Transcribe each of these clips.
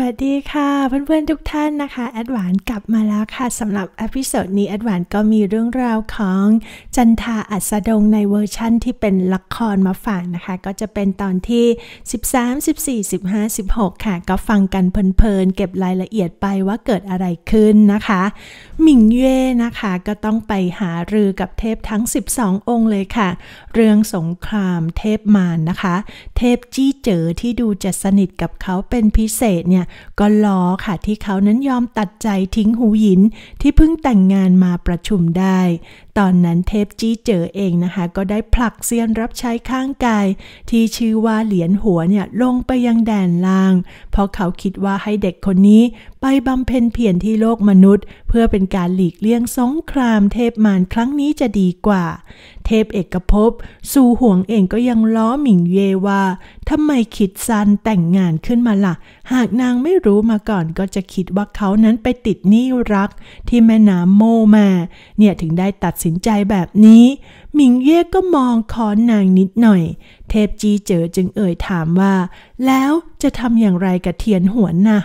วัสดีค่ะเพื่อนๆทุกท่านนะคะแอดวานกลับมาแล้วค่ะสำหรับอพิโซดนี้แอดวานก็มีเรื่องราวของจันทาอัสดงในเวอร์ชั่น ที่เป็นละครมาฝากนะคะ ก็จะเป็นตอนที่ 13 14 15 16 ค่ะก็ฟังกันเพลินๆ เก็บรายละเอียดไปว่าเกิดอะไรขึ้นนะคะหมิงเย่นะคะก็ต้องไปหารือกับเทพทั้ง 12 องค์เลยค่ะ เรื่องสงครามเทพมารนนะคะ เทพจี้เจอที่ดูจะสนิทกับเขาเป็นพิเศษเนี่ยี่ยก็ล้อค่ะที่เขานั้นยอมตัดใจทิ้งหูหยินที่เพิ่งแต่งงานมาประชุมได้ตอนนั้นเทพจี้เจอเองนะคะก็ได้ผลักเซียนรับใช้ข้างกาย ที่ชื่อว่าเหรียญหัวเนี่ย ลงไปยังแดนล่าง เพราะเขาคิดว่าให้เด็กคนนี้ไปบำเพ็ญเพียรที่โลกมนุษย์ เพื่อเป็นการหลีกเลี่ยงสงครามเทพมารครั้งนี้จะดีกว่า เทพเอกภพสู่ห่วงเองก็ยังล้อหมิงเยว่าทำไมคิดซันแต่งงานขึ้นมาละ่ะ หากนางไม่รู้มาก่อนก็จะคิดว่าเขานั้นไปติดนีรักที่แม่น้ำโมมาเนี่ยถึงได้ตัดสินใจแบบนี้หมิงเย่ก็มองคอนนางนิดหน่อย เทพจีเจอจึงเอ่ยถามว่า แล้วจะทำอย่างไรกับเทียนหวนนะ่ะ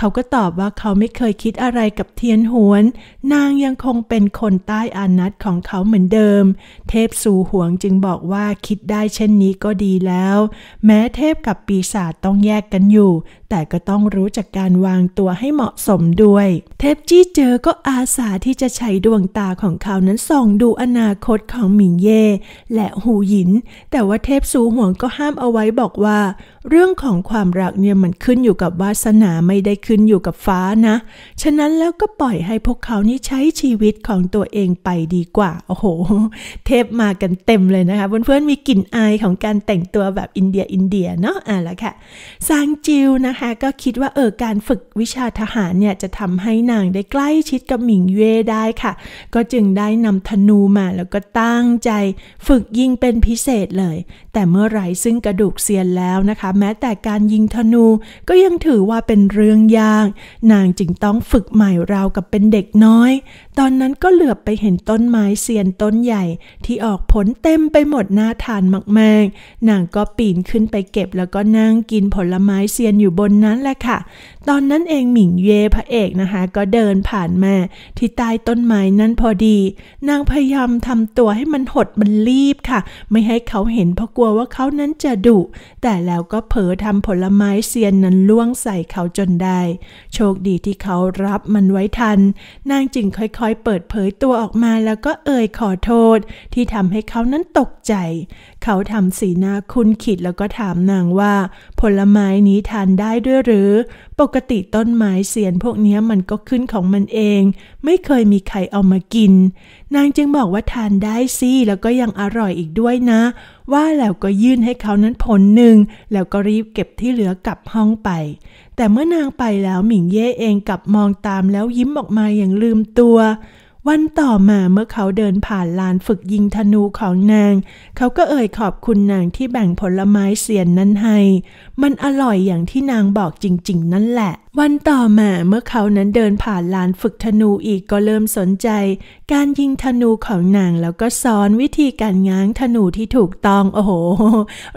เขาก็ตอบว่าเขาไม่เคยคิดอะไรกับเทียนหวน นางยังคงเป็นคนใต้อานัตของเขาเหมือนเดิม เทพสู่หวงจึงบอกว่าคิดได้เช่นนี้ก็ดีแล้ว แม้เทพกับปีศาจต้องแยกกันอยู่แต่ก็ต้องรู้จักการวางตัวให้เหมาะสมด้วย เทพจี้เจอก็อาสาที่จะใช้ดวงตาของเขานั้นส่องดูอนาคตของหมิงเย่และหูหยิน แต่ว่าเทพสูห่วงก็ห้ามเอาไว้บอกว่า เรื่องของความรักเนี่ยมันขึ้นอยู่กับวาสนาไม่ได้ขึ้นอยู่กับฟ้านะ ฉะนั้นแล้วก็ปล่อยให้พวกเขานี่ใช้ชีวิตของตัวเองไปดีกว่าโอ้โห เทพมากันเต็มเลยนะคะเพื่อนๆมีกลิ่นอายของการแต่งตัวแบบอินเดียอินเดียเนาะอ่ะละค่ะซางจิวนะะคะก็คิดว่า เออการฝึกวิชาทหารเนี่ย จะทำให้นางได้ใกล้ชิดกับหมิงเย่ได้ค่ะ ก็จึงได้นำธนูมาแล้วก็ตั้งใจ ฝึกยิงเป็นพิเศษเลย แต่เมื่อไรซึ่งกระดูกเสียนแล้วนะคะ แม้แต่การยิงธนูก็ยังถือว่าเป็นเรื่องยากนางจึงต้องฝึกใหม่ราวกับเป็นเด็กน้อยตอนนั้นก็เหลือบไปเห็นต้นไม้เสียนต้นใหญ่ ที่ออกผลเต็มไปหมดหน่าทานมากๆนางก็ปีนขึ้นไปเก็บแล้วก็นั่งกินผลไม้เสียนอยู่บนนั้นแหละค่ะตอนนั้นเองหมิงเย่พระเอกนะคะก็เดินผ่านมา ที่ใต้ต้นไม้นั้นพอดี นางพยายามทำตัวให้มันหดมันรีบค่ะ ไม่ให้เขาเห็นเพราะกลัวว่าเขานั้นจะดุ แต่แล้วก็เผลอทำผลไม้เซียนนั้นล่วงใส่เขาจนได้ โชคดีที่เขารับมันไว้ทันนางจึงค่อยๆเปิดเผยตัวออกมาแล้วก็เอ่ยขอโทษ ที่ทำให้เขานั้นตกใจ เขาทำสีหน้าคุ้นขิดแล้วก็ถามนางว่า ผลไม้นี้ทานได้ด้วยหรือปกติต้นไม้เสียนพวกนี้มันก็ขึ้นของมันเอง ไม่เคยมีใครเอามากิน นางจึงบอกว่าทานได้สิแล้วก็ยังอร่อยอีกด้วยนะ ว่าแล้วก็ยื่นให้เขานั้นผลหนึ่งแล้วก็รีบเก็บที่เหลือกลับห้องไป แต่เมื่อนางไปแล้วหมิงเย่เองกลับมองตามแล้วยิ้มออกมาอย่างลืมตัววันต่อมาเมื่อเขาเดินผ่านลานฝึกยิงธนูของนาง เขาก็เอ่ยขอบคุณนางที่แบ่งผลไม้เสียนนั้นให้ มันอร่อยอย่างที่นางบอกจริงๆนั่นแหละวันต่อมาเมื่อเขานั้นเดินผ่านลานฝึกธนูอีกก็เริ่มสนใจ การยิงธนูของนางแล้วก็สอนวิธีการง้างธนูที่ถูกต้อง โอ้โห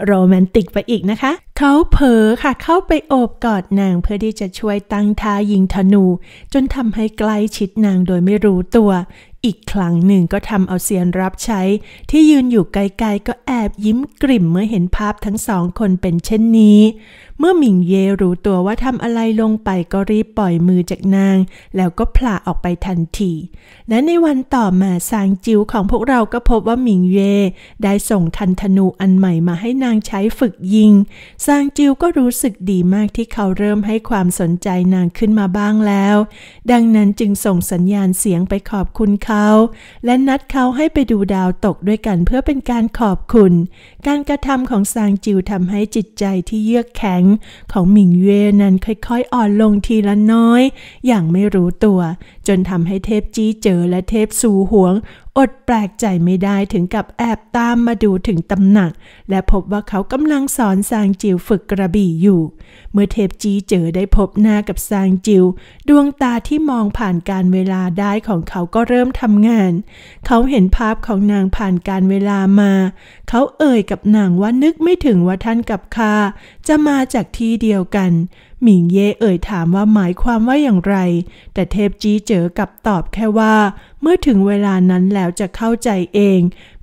โรแมนติกไปอีกนะคะ เขาเผลอค่ะเข้าไปโอบกอดนางเพื่อที่จะช่วยตั้งท่ายิงธนู จนทำให้ใกล้ชิดนางโดยไม่รู้ตัว อีกครั้งหนึ่งก็ทำเอาเซียนรับใช้ ที่ยืนอยู่ไกลๆก็แอบยิ้มกลิ่มเมื่อเห็นภาพทั้งสองคนเป็นเช่นนี้เมื่อหมิงเยรู้ตัวว่าทำอะไรลงไปก็รีบปล่อยมือจากนาง แล้วก็พลาออกไปทันทีและในวันต่อมาซางจิวของพวกเราก็พบว่าหมิงเยได้ส่งทันธนูอันใหม่มาให้นางใช้ฝึกยิง ซางจิวก็รู้สึกดีมากที่เขาเริ่มให้ความสนใจนางขึ้นมาบ้างแล้ว ดังนั้นจึงส่งสัญญาณเสียงไปขอบคุณเขาและนัดเขาให้ไปดูดาวตกด้วยกันเพื่อเป็นการขอบคุณ การกระทำของซางจิวทำให้จิตใจที่เยือกแข็งของหมิงเย่นั้นค่อยๆอ่อนลงทีละน้อย อย่างไม่รู้ตัวจนทำให้เทพจี้เจอและเทพสูหวงอดแปลกใจไม่ได้ถึงกับแอบตามมาดูถึงตำหนัก และพบว่าเขากำลังสอนซางจิวฝึกกระบี่อยู่ เมื่อเทพจี้เจอได้พบหน้ากับซางจิวดวงตาที่มองผ่านการเวลาได้ของเขาก็เริ่มทำงาน เขาเห็นภาพของนางผ่านการเวลามา เขาเอ่ยกับนางว่านึกไม่ถึงว่าท่านกับข้าจะมาจากที่เดียวกันหมิงเย่เอ่ยถามว่าหมายความว่าอย่างไร แต่เทพจีเจอกับตอบแค่ว่า เมื่อถึงเวลานั้นแล้วจะเข้าใจเอง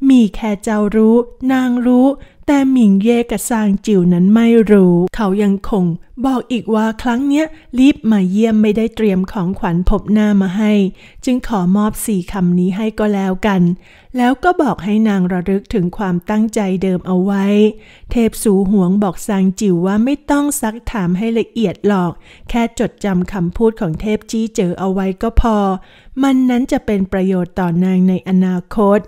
มีแค่เจ้ารู้ นางรู้ แต่หมิงเย่กับซางจิ๋วนั้นไม่รู้ เขายังคงบอกอีกว่าครั้งเนี้ยรีบมาเยี่ยมไม่ได้เตรียมของขวัญพบหน้ามาให้ จึงขอมอบสี่คำนี้ให้ก็แล้วกัน แล้วก็บอกให้นางระลึกถึงความตั้งใจเดิมเอาไว้ เทพสูหวงบอกซางจิ๋วว่าไม่ต้องซักถามให้ละเอียดหรอก แค่จดจำคำพูดของเทพจี้เจอเอาไว้ก็พอ มันนั้นจะเป็นประโยชน์ต่อนางในอนาคต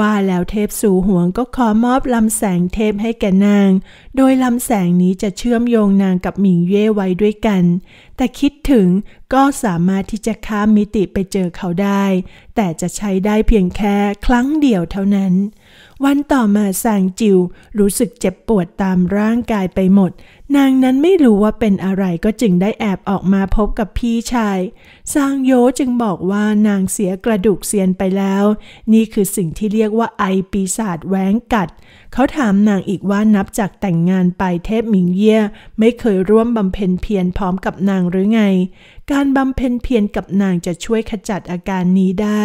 ว่าแล้วเทพสู่ห่วงก็ขอมอบลำแสงเทพให้แก่นาง โดยลำแสงนี้จะเชื่อมโยงนางกับหมีงเย่ไว้ด้วยกัน แต่คิดถึงก็สามารถที่จะข้ามมิติไปเจอเขาได้ แต่จะใช้ได้เพียงแค่ครั้งเดียวเท่านั้นวันต่อมาสางจิวรู้สึกเจ็บปวดตามร่างกายไปหมด นางนั้นไม่รู้ว่าเป็นอะไรก็จึงได้แอบออกมาพบกับพี่ชายซางโยจึงบอกว่านางเสียกระดูกเซียนไปแล้ว นี่คือสิ่งที่เรียกว่าไอปีศาจแหวงกัด เขาถามนางอีกว่านับจากแต่งงานไปเทพหมิงเย่ไม่เคยร่วมบำเพ็ญเพียรพร้อมกับนางหรือไงการบำเพ็ญเพียรกับนางจะช่วยขจัดอาการนี้ได้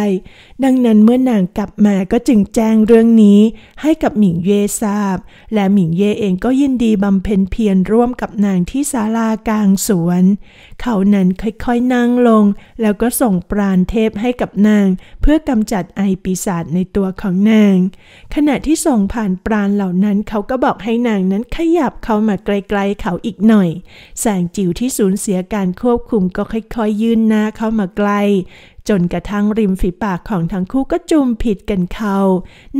ดังนั้นเมื่อนางกลับมาก็จึงแจ้งเรื่องนี้ให้กับหมิงเย่ทราบ และหมิงเย่เองก็ยินดีบำเพ็ญเพียรร่วมกับนางที่ศาลากลางสวนเขานั้นค่อยๆ นั่งลง แล้วก็ส่งปราณเทพให้กับนาง เพื่อกำจัดไอปีศาจในตัวของนาง ขณะที่ส่งผ่านปราณเหล่านั้นเขาก็บอกให้นางนั้นขยับเข้ามาไกลๆเขาอีกหน่อย แสงจิ๋วที่สูญเสียการควบคุมก็ค่อยๆยื่นหน้าเข้ามาใกล้จนกระทั่งริมฝีปากของทั้งคู่ก็จุมผิดกันเขา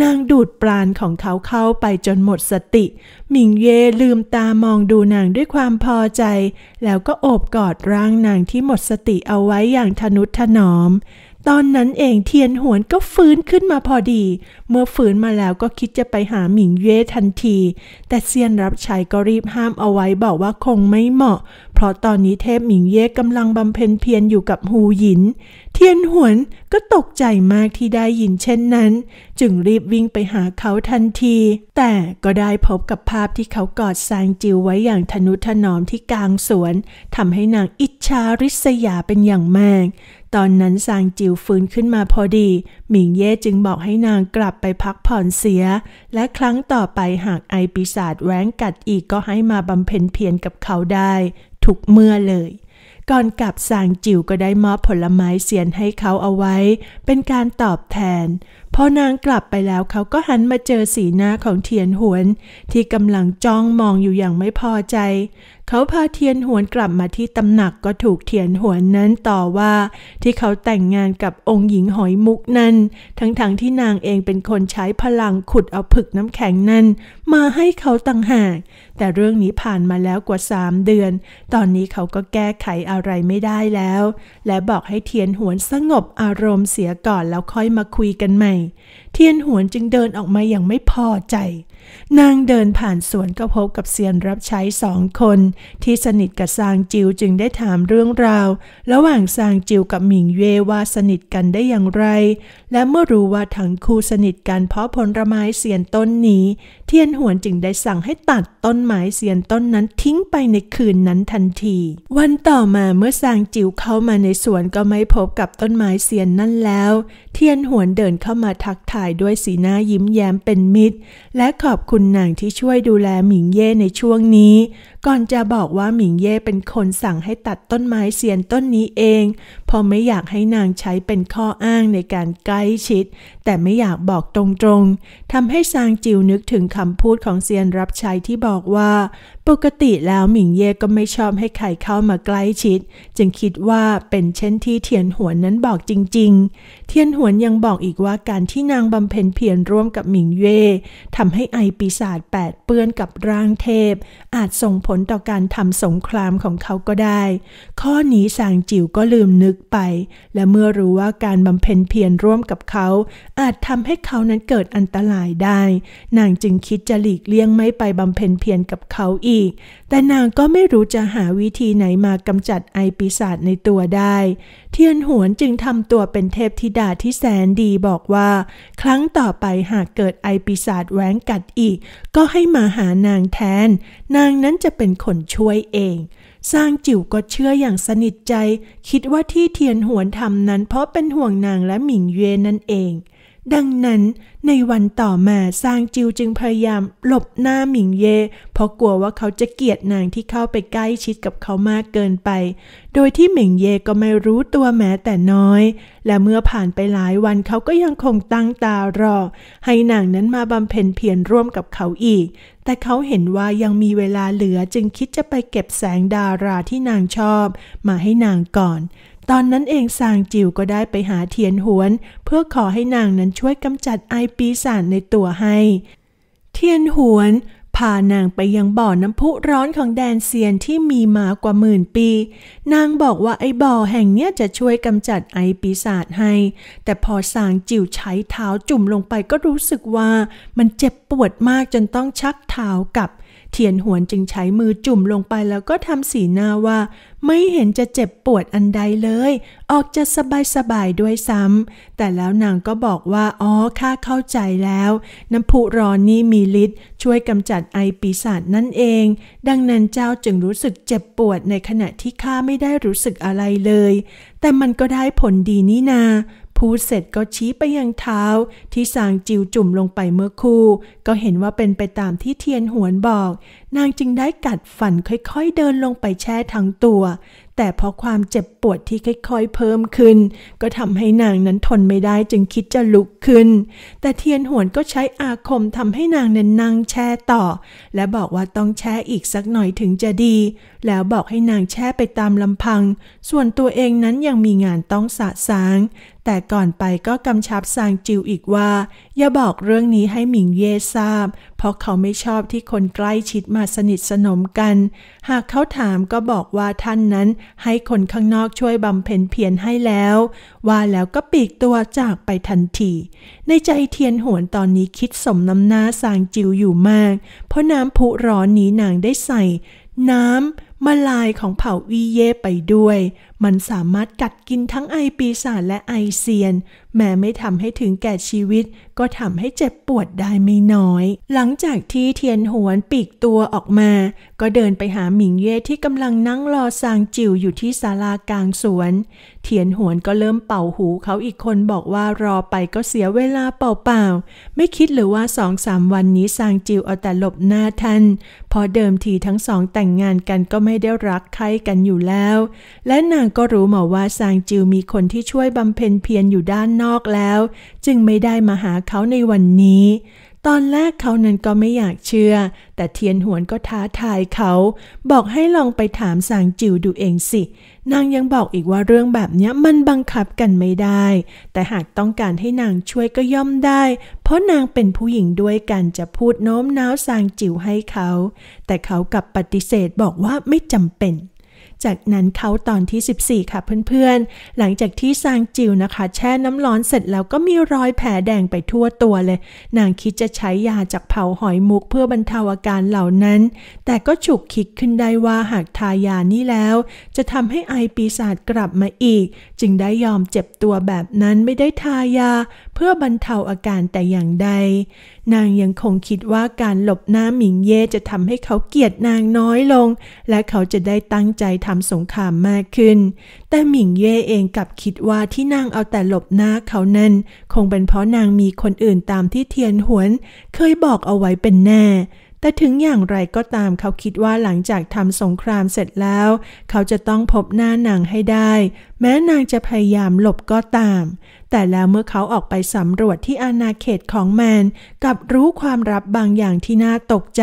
นางดูดปราณของเขาเข้าไปจนหมดสติ หมิงเย่ลืมตามองดูนางด้วยความพอใจ แล้วก็โอบกอดร่างนางที่หมดสติเอาไว้อย่างทนุถนอม ตอนนั้นเองเทียนหวนก็ฟื้นขึ้นมาพอดี เมื่อฟื้นมาแล้วก็คิดจะไปหาหมิงเย่ทันที แต่เซียนรับใช้ก็รีบห้ามเอาไว้บอกว่าคงไม่เหมาะพราะตอนนี้เทพหมิงเย่กำลังบำเพ็ญเพียรอยู่กับหูหยิน เทียนหวน ก็ตกใจมากที่ได้ยินเช่นนั้น จึงรีบวิ่งไปหาเขาทันที แต่ก็ได้พบกับภาพที่เขากอดซางจิวไว้อย่างทนุถนอมที่กลางสวนทำให้นางอิจฉาริษยาเป็นอย่างมาก ตอนนั้นซางจิวฟื้นขึ้นมาพอดี หมิงเย่จึงบอกให้นางกลับไปพักผ่อนเสีย และครั้งต่อไปหากไอปีศาจแว้งกัดอีกก็ให้มาบำเพ็ญเพียรกับเขาได้ทุกเมื่อเลย ก่อนกลับสางจิ๋วก็ได้มอบผลไม้เสียนให้เขาเอาไว้ เป็นการตอบแทนพอนางกลับไปแล้วเขาก็หันมาเจอสีหน้าของเทียนหวน ที่กำลังจ้องมองอยู่อย่างไม่พอใจ เขาพาเทียนหวนกลับมาที่ตำหนักก็ถูกเทียนหวนนั้นต่อว่า ที่เขาแต่งงานกับองค์หญิงหอยมุกนั้น ทั้งๆทที่นางเองเป็นคนใช้พลังขุดเอาผึกน้ำแข็งนั้น มาให้เขาต่างหาก แต่เรื่องนี้ผ่านมาแล้วกว่าสามเดือน ตอนนี้เขาก็แก้ไขอะไรไม่ได้แล้ว และบอกให้เทียนหวนสงบอารมณ์เสียก่อนแล้วค่อยมาคุยกันใหม่ này ทียนหวนจึงเดินออกมาอย่างไม่พอใจ นางเดินผ่านสวนก็พบกับเซียนรับใช้สองคน ที่สนิทกับซางจิวจึงได้ถามเรื่องราว ระหว่างซางจิวกับหมิงเยว่าสนิทกันได้อย่างไร และเมื่อรู้ว่า ทั้งคู่สนิทกัน เพราะผลไม้เซียนต้นนี้ เทียนหวน จึงได้สั่งให้ตัดต้นไม้เซียนต้นนั้นทิ้งไปในคืนนั้นทันที วันต่อมาเมื่อซางจิวเข้ามาในสวนก็ไม่พบกับต้นไม้เซียนนั่นแล้ว เทียนหวนเดินเข้ามาทักทายายด้วยสีหน้ายิ้มแย้มเป็นมิตร และขอบคุณนางที่ช่วยดูแลหมิงเย่ในช่วงนี้ก่อนจะบอกว่าหมิงเย่เป็นคนสั่งให้ตัดต้นไม้เซียนต้นนี้เองเพราะไม่อยากให้นางใช้เป็นข้ออ้างในการใกล้ชิด แต่ไม่อยากบอกตรงๆทำให้ซางจิวนึกถึงคำพูดของเซียนรับใช้ที่บอกว่า ปกติแล้วหมิงเย่ก็ไม่ชอบให้ใครเข้ามาใกล้ชิด จึงคิดว่าเป็นเช่นที่เทียนหวนนั้นบอกจริง ๆ เทียนหวนยังบอกอีกว่าการที่นางบำเพ็ญเพียรร่วมกับหมิงเย่ทำให้ไอปีศาจแปดเปื้อนกับร่างเทพ อาจส่งผผลต่อการทำสงครามของเขาก็ได้ ข้อนี้สางจิ๋วก็ลืมนึกไป และเมื่อรู้ว่าการบำเพ็ญเพียรร่วมกับเขา อาจทำให้เขานั้นเกิดอันตรายได้ นางจึงคิดจะหลีกเลี่ยงไม่ไปบำเพ็ญเพียรกับเขาอีก แต่นางก็ไม่รู้จะหาวิธีไหนมากำจัดไอปีศาจในตัวได้ เทียนหวนจึงทำตัวเป็นเทพธิดาที่แสนดีบอกว่า ครั้งต่อไปหากเกิดไอปีศาจแหวงกัดอีก ก็ให้มาหานางแทน นางนั้นจะเป็นคนช่วยเอง สร้างจิ๋วก็เชื่ออย่างสนิทใจ คิดว่าที่เทียนหวนทำนั้นเพราะเป็นห่วงนางและหมิงเย่นั่นเองดังนั้นในวันต่อมาซางจิวจึงพยายามหลบหน้าหมิงเย่เพราะกลัวว่าเขาจะเกลียดนางที่เข้าไปใกล้ชิดกับเขามากเกินไป โดยที่หมิงเย่ก็ไม่รู้ตัวแม้แต่น้อย และเมื่อผ่านไปหลายวันเขาก็ยังคงตั้งตารอ ให้นางนั้นมาบำเพ็ญเพียรร่วมกับเขาอีก แต่เขาเห็นว่ายังมีเวลาเหลือจึงคิดจะไปเก็บแสงดาราที่นางชอบ มาให้นางก่อนตอนนั้นเองซางจิวก็ได้ไปหาเทียนหวน เพื่อขอให้นางนั้นช่วยกำจัดไอปีศาจในตัวให้ เทียนหวนพานางไปยังบ่อน้ำพุร้อนของแดนเซียนที่มีมากว่าหมื่นปี นางบอกว่าไอ้บ่อแห่งเนี้ยจะช่วยกำจัดไอปีศาจให้ แต่พอสางจิ๋วใช้เท้าจุ่มลงไปก็รู้สึกว่ามันเจ็บปวดมากจนต้องชักเท้ากลับเทียนหวนจึงใช้มือจุ่มลงไปแล้วก็ทำสีหน้าว่า ไม่เห็นจะเจ็บปวดอันใดเลย ออกจะสบายสบายด้วยซ้ำ แต่แล้วนางก็บอกว่าอ๋อข้าเข้าใจแล้วน้ำพุร้อนนี้มีฤทธิ์ช่วยกำจัดไอปีศาจนั่นเอง ดังนั้นเจ้าจึงรู้สึกเจ็บปวดในขณะที่ข้าไม่ได้รู้สึกอะไรเลย แต่มันก็ได้ผลดีนี่นาพูดเสร็จก็ชี้ไปยังเท้า ที่สางจิวจุ่มลงไปเมื่อคู่ ก็เห็นว่าเป็นไปตามที่เทียนหวนบอก นางจึงได้กัดฝันค่อยๆเดินลงไปแช่ทั้งตัว แต่เพราะความเจ็บปวดที่ค่อยๆเพิ่มขึ้น ก็ทำให้นางนั้นทนไม่ได้จึงคิดจะลุกขึ้น แต่เทียนหวนก็ใช้อาคมทำให้นางนั้นนั่งแช่ต่อ และบอกว่าต้องแช่อีกสักหน่อยถึงจะดี แล้วบอกให้นางแช่ไปตามลำพัง ส่วนตัวเองนั้นยังมีงานต้องสะสางแต่ก่อนไปก็กำชับซางจิวอีกว่า อย่าบอกเรื่องนี้ให้หมิงเย่ทราบ เพราะเขาไม่ชอบที่คนใกล้ชิดมาสนิทสนมกัน หากเขาถามก็บอกว่าท่านนั้นให้คนข้างนอกช่วยบำเพ็ญเพียรให้แล้ว ว่าแล้วก็ปีกตัวจากไปทันทีในใจเทียนหวนตอนนี้คิดสมน้ำหน้าซางจิวอยู่มาก เพราะน้ำผุร้อนนี้นางได้ใส่ น้ำมาลายของเผ่าวีเย่ไปด้วยมันสามารถกัดกินทั้งไอปีศาจและไอเซียน แม้ไม่ทำให้ถึงแก่ชีวิต ก็ทำให้เจ็บปวดได้ไม่น้อย หลังจากที่เทียนหวนปีกตัวออกมา ก็เดินไปหาหมิงเย่ที่กำลังนั่งรอซางจิ๋วอยู่ที่ศาลากลางสวนเทียนหวนก็เริ่มเป่าหูเขาอีกคนบอกว่ารอไปก็เสียเวลาเปล่าๆไม่คิดหรือว่าสองสามวันนี้ซางจิ๋วเอาแต่หลบหน้าท่านพอเดิมทีทั้งสองแต่งงานกันก็ไม่ได้รักใครกันอยู่แล้ว และนางางก็รู้มาว่าซางจิวมีคนที่ช่วยบำเพ็ญเพียรอยู่ด้านนอกแล้ว จึงไม่ได้มาหาเขาในวันนี้ ตอนแรกเขานั้นก็ไม่อยากเชื่อ แต่เทียนหวนก็ท้าทายเขา บอกให้ลองไปถามซางจิวดูเองสินางยังบอกอีกว่าเรื่องแบบนี้มันบังคับกันไม่ได้ แต่หากต้องการให้นางช่วยก็ย่อมได้ เพราะนางเป็นผู้หญิงด้วยกันจะพูดโน้มน้าวซางจิวให้เขา แต่เขากลับปฏิเสธบอกว่าไม่จำเป็นจากนั้นเขาตอนที่ 14 ค่ะเพื่อนๆ หลังจากที่ซางจิวนะคะ แช่น้ำร้อนเสร็จแล้วก็มีรอยแผลแดงไปทั่วตัวเลย นางคิดจะใช้ยาจากเผาหอยมุกเพื่อบรรเทาอาการเหล่านั้น แต่ก็ฉุกคิดขึ้นได้ว่าหากทายานี้แล้ว จะทำให้ไอปีศาจกลับมาอีก จึงได้ยอมเจ็บตัวแบบนั้นไม่ได้ทายาเพื่อบรรเทาอาการแต่อย่างใดนางยังคงคิดว่าการหลบหน้าหมิงเย่จะทำให้เขาเกลียดนางน้อยลง และเขาจะได้ตั้งใจทำสงครามมากขึ้น แต่หมิงเย่เองกลับคิดว่าที่นางเอาแต่หลบหน้าเขานั้นคงเป็นเพราะนางมีคนอื่นตามที่เทียนหวน เคยบอกเอาไว้เป็นแน่ แต่ถึงอย่างไรก็ตามเขาคิดว่าหลังจากทำสงครามเสร็จแล้ว เขาจะต้องพบหน้านางให้ได้แม้นางจะพยายามหลบก็ตาม แต่แล้วเมื่อเขาออกไปสำรวจที่อาณาเขตของแมน กับรู้ความรับบางอย่างที่น่าตกใจ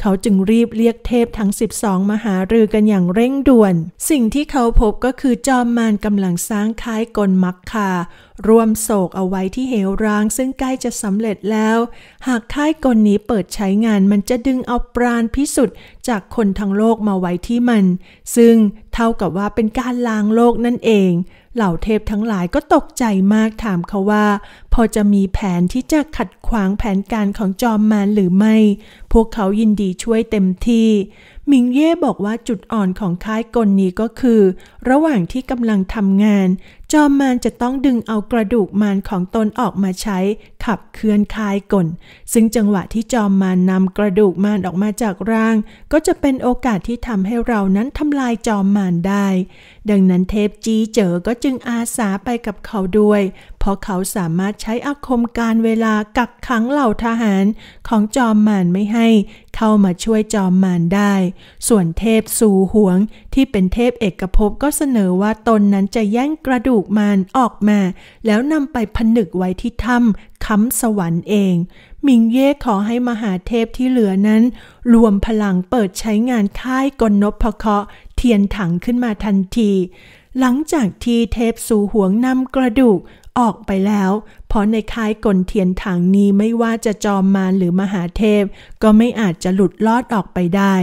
เขาจึงรีบเรียกเทพทั้ง 12 มหารือกันอย่างเร่งด่วน สิ่งที่เขาพบก็คือจอมแมนกำลังสร้างค้ายกลมักคา รวมโศกเอาไว้ที่เหวร้างซึ่งใกล้จะสำเร็จแล้ว หากค่ายกลนี้เปิดใช้งานมันจะดึงเอาปราณพิสุทธิ์ จากคนทั้งโลกมาไว้ที่มัน ซึ่งเท่ากับว่าเป็นการล้างโลกนั่นเอง เหล่าเทพทั้งหลายก็ตกใจมากถามเขาว่า พอจะมีแผนที่จะขัดขวางแผนการของจอมมารหรือไม่พวกเขายินดีช่วยเต็มที่ มิงเย่บอกว่าจุดอ่อนของค่ายกลนี้ก็คือ ระหว่างที่กำลังทำงาน จอมมารจะต้องดึงเอากระดูกมารของตนออกมาใช้ ขับเคลื่อนค่ายกลซึ่งจังหวะที่จอมมารนนำกระดูกมารออกมาจากร่าง ก็จะเป็นโอกาสที่ทำให้เรานั้นทำลายจอมมารได้ ดังนั้นเทพจีเจอก็จึงอาสาไปกับเขาด้วยเพราะเขาสามารถใช้อาคมการเวลากักขังเหล่าทหารของจอมมารไม่ให้เข้ามาช่วยจอมมารได้ ส่วนเทพสู่หวงที่เป็นเทพเอกภพก็เสนอว่าตนนั้นจะแย่งกระดูกมารออกมา แล้วนำไปผนึกไว้ที่ถ้ำค้ำสวรรค์เอง มิงเย่ขอให้มหาเทพที่เหลือนั้น รวมพลังเปิดใช้งานค่ายกนนพเคาะเทียนถังขึ้นมาทันทีหลังจากที่เทพสู่หวงนำกระดูกออกไปแล้ว เพราะในค่ายกลเทียนถังนี้ไม่ว่าจะจอมมารหรือมหาเทพก็ไม่อาจจะหลุดลอดออกไปได้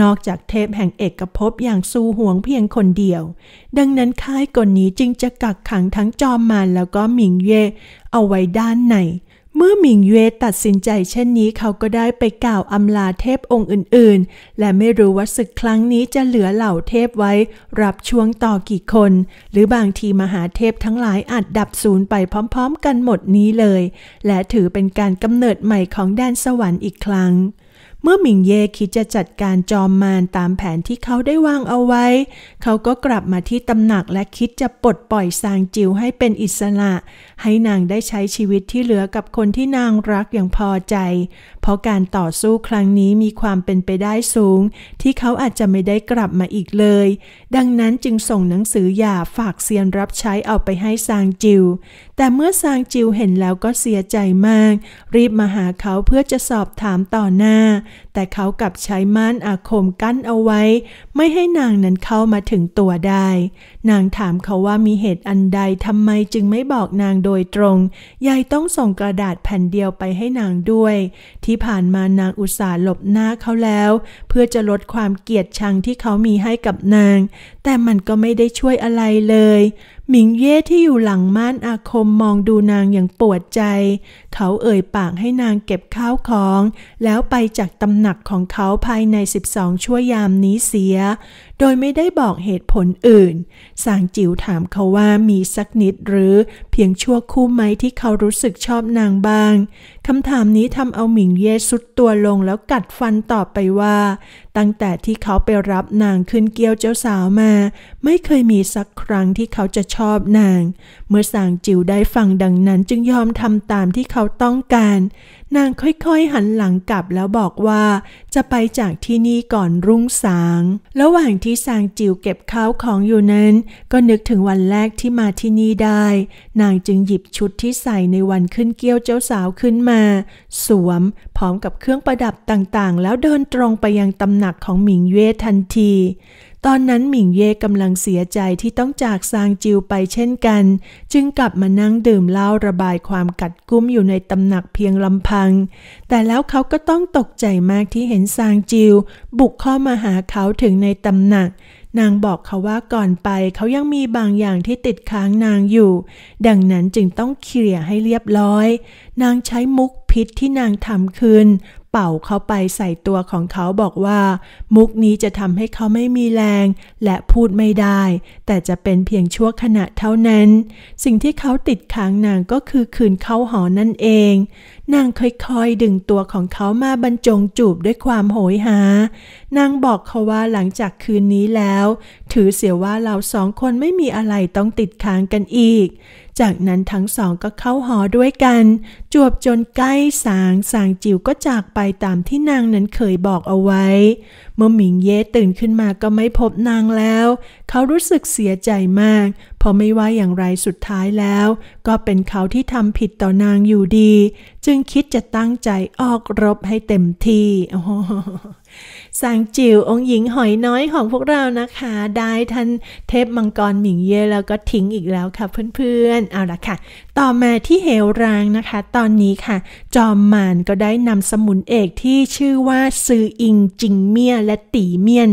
นอกจากเทพแห่งเอกภพอย่างซูหวงเพียงคนเดียว ดังนั้นค่ายกลนี้จึงจะกักขังทั้งจอมมารแล้วก็หมิงเย่เอาไว้ด้านในเมื่อหมิงเย่ตัดสินใจเช่นนี้เขาก็ได้ไปกล่าวอำลาเทพองค์อื่นๆ และไม่รู้ว่าศึกครั้งนี้จะเหลือเหล่าเทพไว้รับช่วงต่อกี่คน หรือบางทีมหาเทพทั้งหลายอาจดับศูนย์ไปพร้อมๆ กันหมดนี้เลย และถือเป็นการกำเนิดใหม่ของแดนสวรรค์อีกครั้งเมื่อหมิงเย่คิดจะจัดการจอมมารตามแผนที่เขาได้วางเอาไว้ เขาก็กลับมาที่ตำหนักและคิดจะปลดปล่อยซางจิวให้เป็นอิสระ ให้นางได้ใช้ชีวิตที่เหลือกับคนที่นางรักอย่างพอใจเพราะการต่อสู้ครั้งนี้มีความเป็นไปได้สูง ที่เขาอาจจะไม่ได้กลับมาอีกเลย ดังนั้นจึงส่งหนังสือหย่าฝากเซียนรับใช้เอาไปให้ซางจิว แต่เมื่อซางจิวเห็นแล้วก็เสียใจมาก รีบมาหาเขาเพื่อจะสอบถามต่อหน้า แต่เขากลับใช้ม่านอาคมกั้นเอาไว้ ไม่ให้นางนั้นเข้ามาถึงตัวได้ นางถามเขาว่ามีเหตุอันใดทำไมจึงไม่บอกนางโดยตรงยายต้องส่งกระดาษแผ่นเดียวไปให้นางด้วยทีที่ผ่านมานางอุตส่าห์หลบหน้าเขาแล้ว เพื่อจะลดความเกลียดชังที่เขามีให้กับนางแต่มันก็ไม่ได้ช่วยอะไรเลยหมิงเย่ที่อยู่หลังม่านอาคมมองดูนางอย่างปวดใจ เขาเอ่ยปากให้นางเก็บข้าวของ แล้วไปจากตำหนักของเขาภายใน 12 ชั่วยามนี้เสีย โดยไม่ได้บอกเหตุผลอื่นสางจิ๋วถามเขาว่ามีสักนิดหรือ เพียงชั่วคู่ไหมที่เขารู้สึกชอบนางบ้าง คำถามนี้ทำเอาหมิงเย่สุดตัวลงแล้วกัดฟันตอบไปว่า ตั้งแต่ที่เขาไปรับนางขึ้นเกี้ยวเจ้าสาวมาาไม่เคยมีสักครั้งที่เขาจะชอบนาง เมื่อสางจิวได้ฟังดังนั้นจึงยอมทำตามที่เขาต้องการ นางค่อยๆหันหลังกลับแล้วบอกว่าจะไปจากที่นี่ก่อนรุ่งสาง ระหว่างที่สางจิวเก็บข้าวของอยู่นั้น ก็นึกถึงวันแรกที่มาที่นี่ได้ นางจึงหยิบชุดที่ใส่ในวันขึ้นเกี้ยวเจ้าสาวขึ้นมา สวมพร้อมกับเครื่องประดับต่างๆ แล้วเดินตรงไปยังตำหนักของหมิงเย่ทันทีตอนนั้นหมิงเย่กำลังเสียใจที่ต้องจากซางจิวไปเช่นกัน จึงกลับมานั่งดื่มเหล้าระบายความกัดกุ้มอยู่ในตำหนักเพียงลำพัง แต่แล้วเขาก็ต้องตกใจมากที่เห็นซางจิว บุกเข้ามาหาเขาถึงในตำหนัก นางบอกเขาว่าก่อนไปเขายังมีบางอย่างที่ติดค้างนางอยู่ ดังนั้นจึงต้องเคลียร์ให้เรียบร้อย นางใช้มุกพิษที่นางทำคืนเป่าเขาไปใส่ตัวของเขาบอกว่า มุกนี้จะทำให้เขาไม่มีแรงและพูดไม่ได้ แต่จะเป็นเพียงชั่วขณะเท่านั้น สิ่งที่เขาติดค้างนางก็คือคืนเข้าหอนั่นเองนางค่อยๆดึงตัวของเขามาบรรจงจูบด้วยความโหยหานางบอกเขาว่าหลังจากคืนนี้แล้ว ถือเสียว่าเราสองคนไม่มีอะไรต้องติดค้างกันอีกจากนั้นทั้งสองก็เข้าหอด้วยกัน จวบจนใกล้สาง สางจิ๋วก็จากไปตามที่นางนั้นเคยบอกเอาไว้ เมื่อหมิงเย่ตื่นขึ้นมาก็ไม่พบนางแล้ว เขารู้สึกเสียใจมาก เพราะไม่ว่าอย่างไรสุดท้ายแล้ว ก็เป็นเขาที่ทำผิดต่อนางอยู่ดี จึงคิดจะตั้งใจออกรบให้เต็มที่สางจิ๋วองค์หญิงหอยน้อยของพวกเรานะคะ ได้ท่านเทพมังกรหมิงเย่แล้วก็ทิ้งอีกแล้วค่ะเพื่อนๆเอาละค่ะ ต่อมาที่เหวรางนะคะ ตอนนี้ค่ะ จอมมานก็ได้นำสมุนเอกที่ชื่อว่าซืออิง จิงเมียและตีเมียน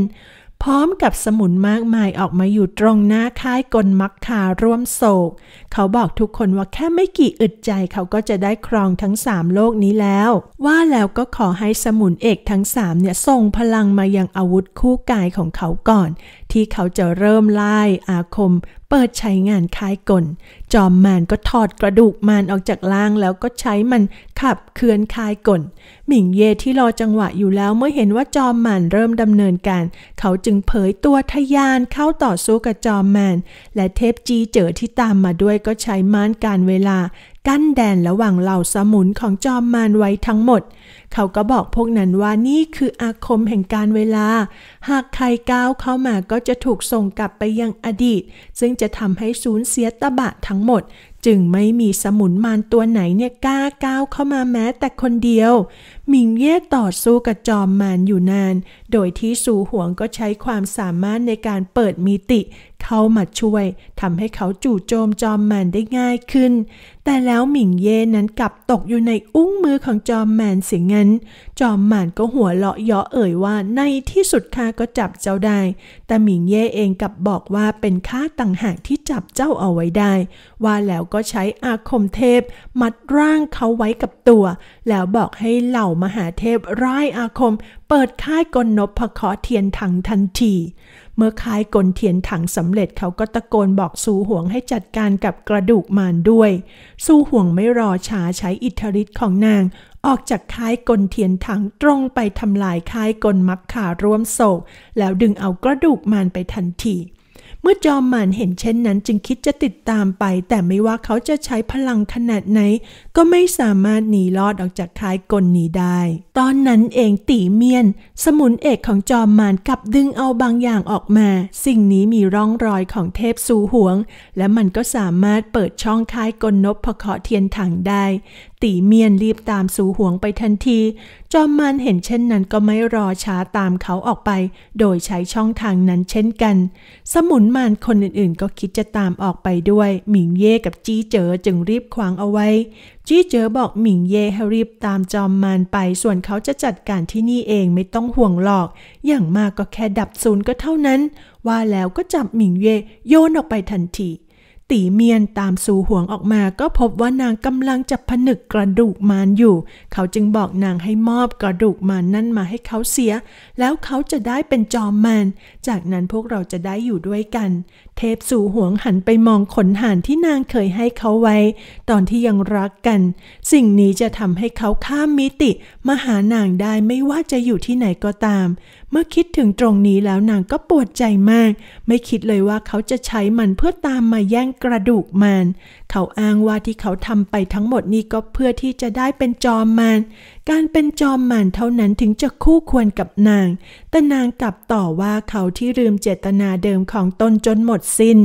พร้อมกับสมุนมากมายออกมาอยู่ตรงหน้าค่ายกลมักคาร่วมโศก เขาบอกทุกคนว่าแค่ไม่กี่อึดใจเขาก็จะได้ครองทั้งสามโลกนี้แล้ว ว่าแล้วก็ขอให้สมุนเอกทั้งสามเนี่ยส่งพลังมายังอาวุธคู่กายของเขาก่อน ที่เขาจะเริ่มไล่อาคมเปิดใช้งานคายกลจอมมารก็ถอดกระดูกมารออกจากล่างแล้วก็ใช้มันขับเคลื่อนคายกลหมิงเยที่รอจังหวะอยู่แล้วเมื่อเห็นว่าจอมมารเริ่มดำเนินการ เขาจึงเผยตัวทยานเข้าต่อสู้กับจอมมารและเทพจีเจอที่ตามมาด้วยก็ใช้ม้านการเวลากั้นแดนระหว่างเหล่าสมุนของจอมมารไว้ทั้งหมด เขาก็บอกพวกนั้นว่านี่คืออาคมแห่งการเวลา หากใครก้าวเข้ามาก็จะถูกส่งกลับไปยังอดีต ซึ่งจะทำให้สูญเสียตบะทั้งหมด จึงไม่มีสมุนมารตัวไหนเนี่ยกล้าก้าวเข้ามาแม้แต่คนเดียวหมิงเย่ต่อสู้กับจอมมานอยู่นาน โดยที่สูหวงก็ใช้ความสามารถในการเปิดมิติ เข้ามาช่วยทำให้เขาจู่โจมจอมมานได้ง่ายขึ้น แต่แล้วหมิงเย่นั้นกลับตกอยู่ในอุ้งมือของจอมมานเสียงั้น จอมมานก็หัวเราะเยาะเอ่ยว่าในที่สุดข้าก็จับเจ้าได้ แต่หมิงเย่เองกลับบอกว่าเป็นข้าต่างหากที่จับเจ้าเอาไว้ได้ ว่าแล้วก็ใช้อาคมเทพ มัดร่างเขาไว้กับตัว แล้วบอกให้เหล่ามหาเทพร้ายอาคมเปิดค่ายกลนพขอเทียนถังทันที เมื่อค่ายกลเทียนถังสำเร็จเขาก็ตะโกนบอกสูห่วงให้จัดการกับกระดูกมารด้วย สูห่วงไม่รอช้าใช้อิทธิฤทธิ์ของนาง ออกจากค่ายกลเทียนถังตรงไปทำลายค่ายกลมักขาร่วมโศก แล้วดึงเอากระดูกมารไปทันทีเมื่อจอมหมันเห็นเช่นนั้นจึงคิดจะติดตามไป แต่ไม่ว่าเขาจะใช้พลังขนาดไหน ก็ไม่สามารถหนีรอดออกจากค่ายกลนี้ได้ ตอนนั้นเองตีเมียนสมุนเอกของจอมหมันกลับดึงเอาบางอย่างออกมา สิ่งนี้มีร่องรอยของเทพสูหวง และมันก็สามารถเปิดช่องค่ายกลนบพเคาะเทียนถังได้ตีเมียนรีบตามสู่ห่วงไปทันที จอมมันเห็นเช่นนั้นก็ไม่รอช้าตามเขาออกไป โดยใช้ช่องทางนั้นเช่นกัน สมุนมานคนอื่นๆ ก็คิดจะตามออกไปด้วย หมิงเย่กับจี้เจ๋อจึงรีบขวางเอาไว้ จี้เจ๋อบอกหมิงเย่ให้รีบตามจอมมันไป ส่วนเขาจะจัดการที่นี่เองไม่ต้องห่วงหรอก อย่างมากก็แค่ดับศูนย์ก็เท่านั้น ว่าแล้วก็จับหมิงเย่โยนออกไปทันทีตีเมียนตามสู่ห่วงออกมาก็พบว่านางกำลังจับผนึกกระดูกมารอยู่ เขาจึงบอกนางให้มอบกระดูกมารนั่นมาให้เขาเสีย แล้วเขาจะได้เป็นจอมมารจากนั้นพวกเราจะได้อยู่ด้วยกัน เทพสู่ห่วงหันไปมองขนห่านที่นางเคยให้เขาไว้ ตอนที่ยังรักกัน สิ่งนี้จะทำให้เขาข้ามมิติมาหานางได้ไม่ว่าจะอยู่ที่ไหนก็ตามเมื่อคิดถึงตรงนี้แล้วนางก็ปวดใจมาก ไม่คิดเลยว่าเขาจะใช้มันเพื่อตามมาแย่งกระดูกมัน เขาอ้างว่าที่เขาทำไปทั้งหมดนี้ก็เพื่อที่จะได้เป็นจอมมันการเป็นจอมมันเท่านั้นถึงจะคู่ควรกับนาง แต่นางกลับต่อว่าเขาที่ลืมเจตนาเดิมของตนจนหมดสิน้น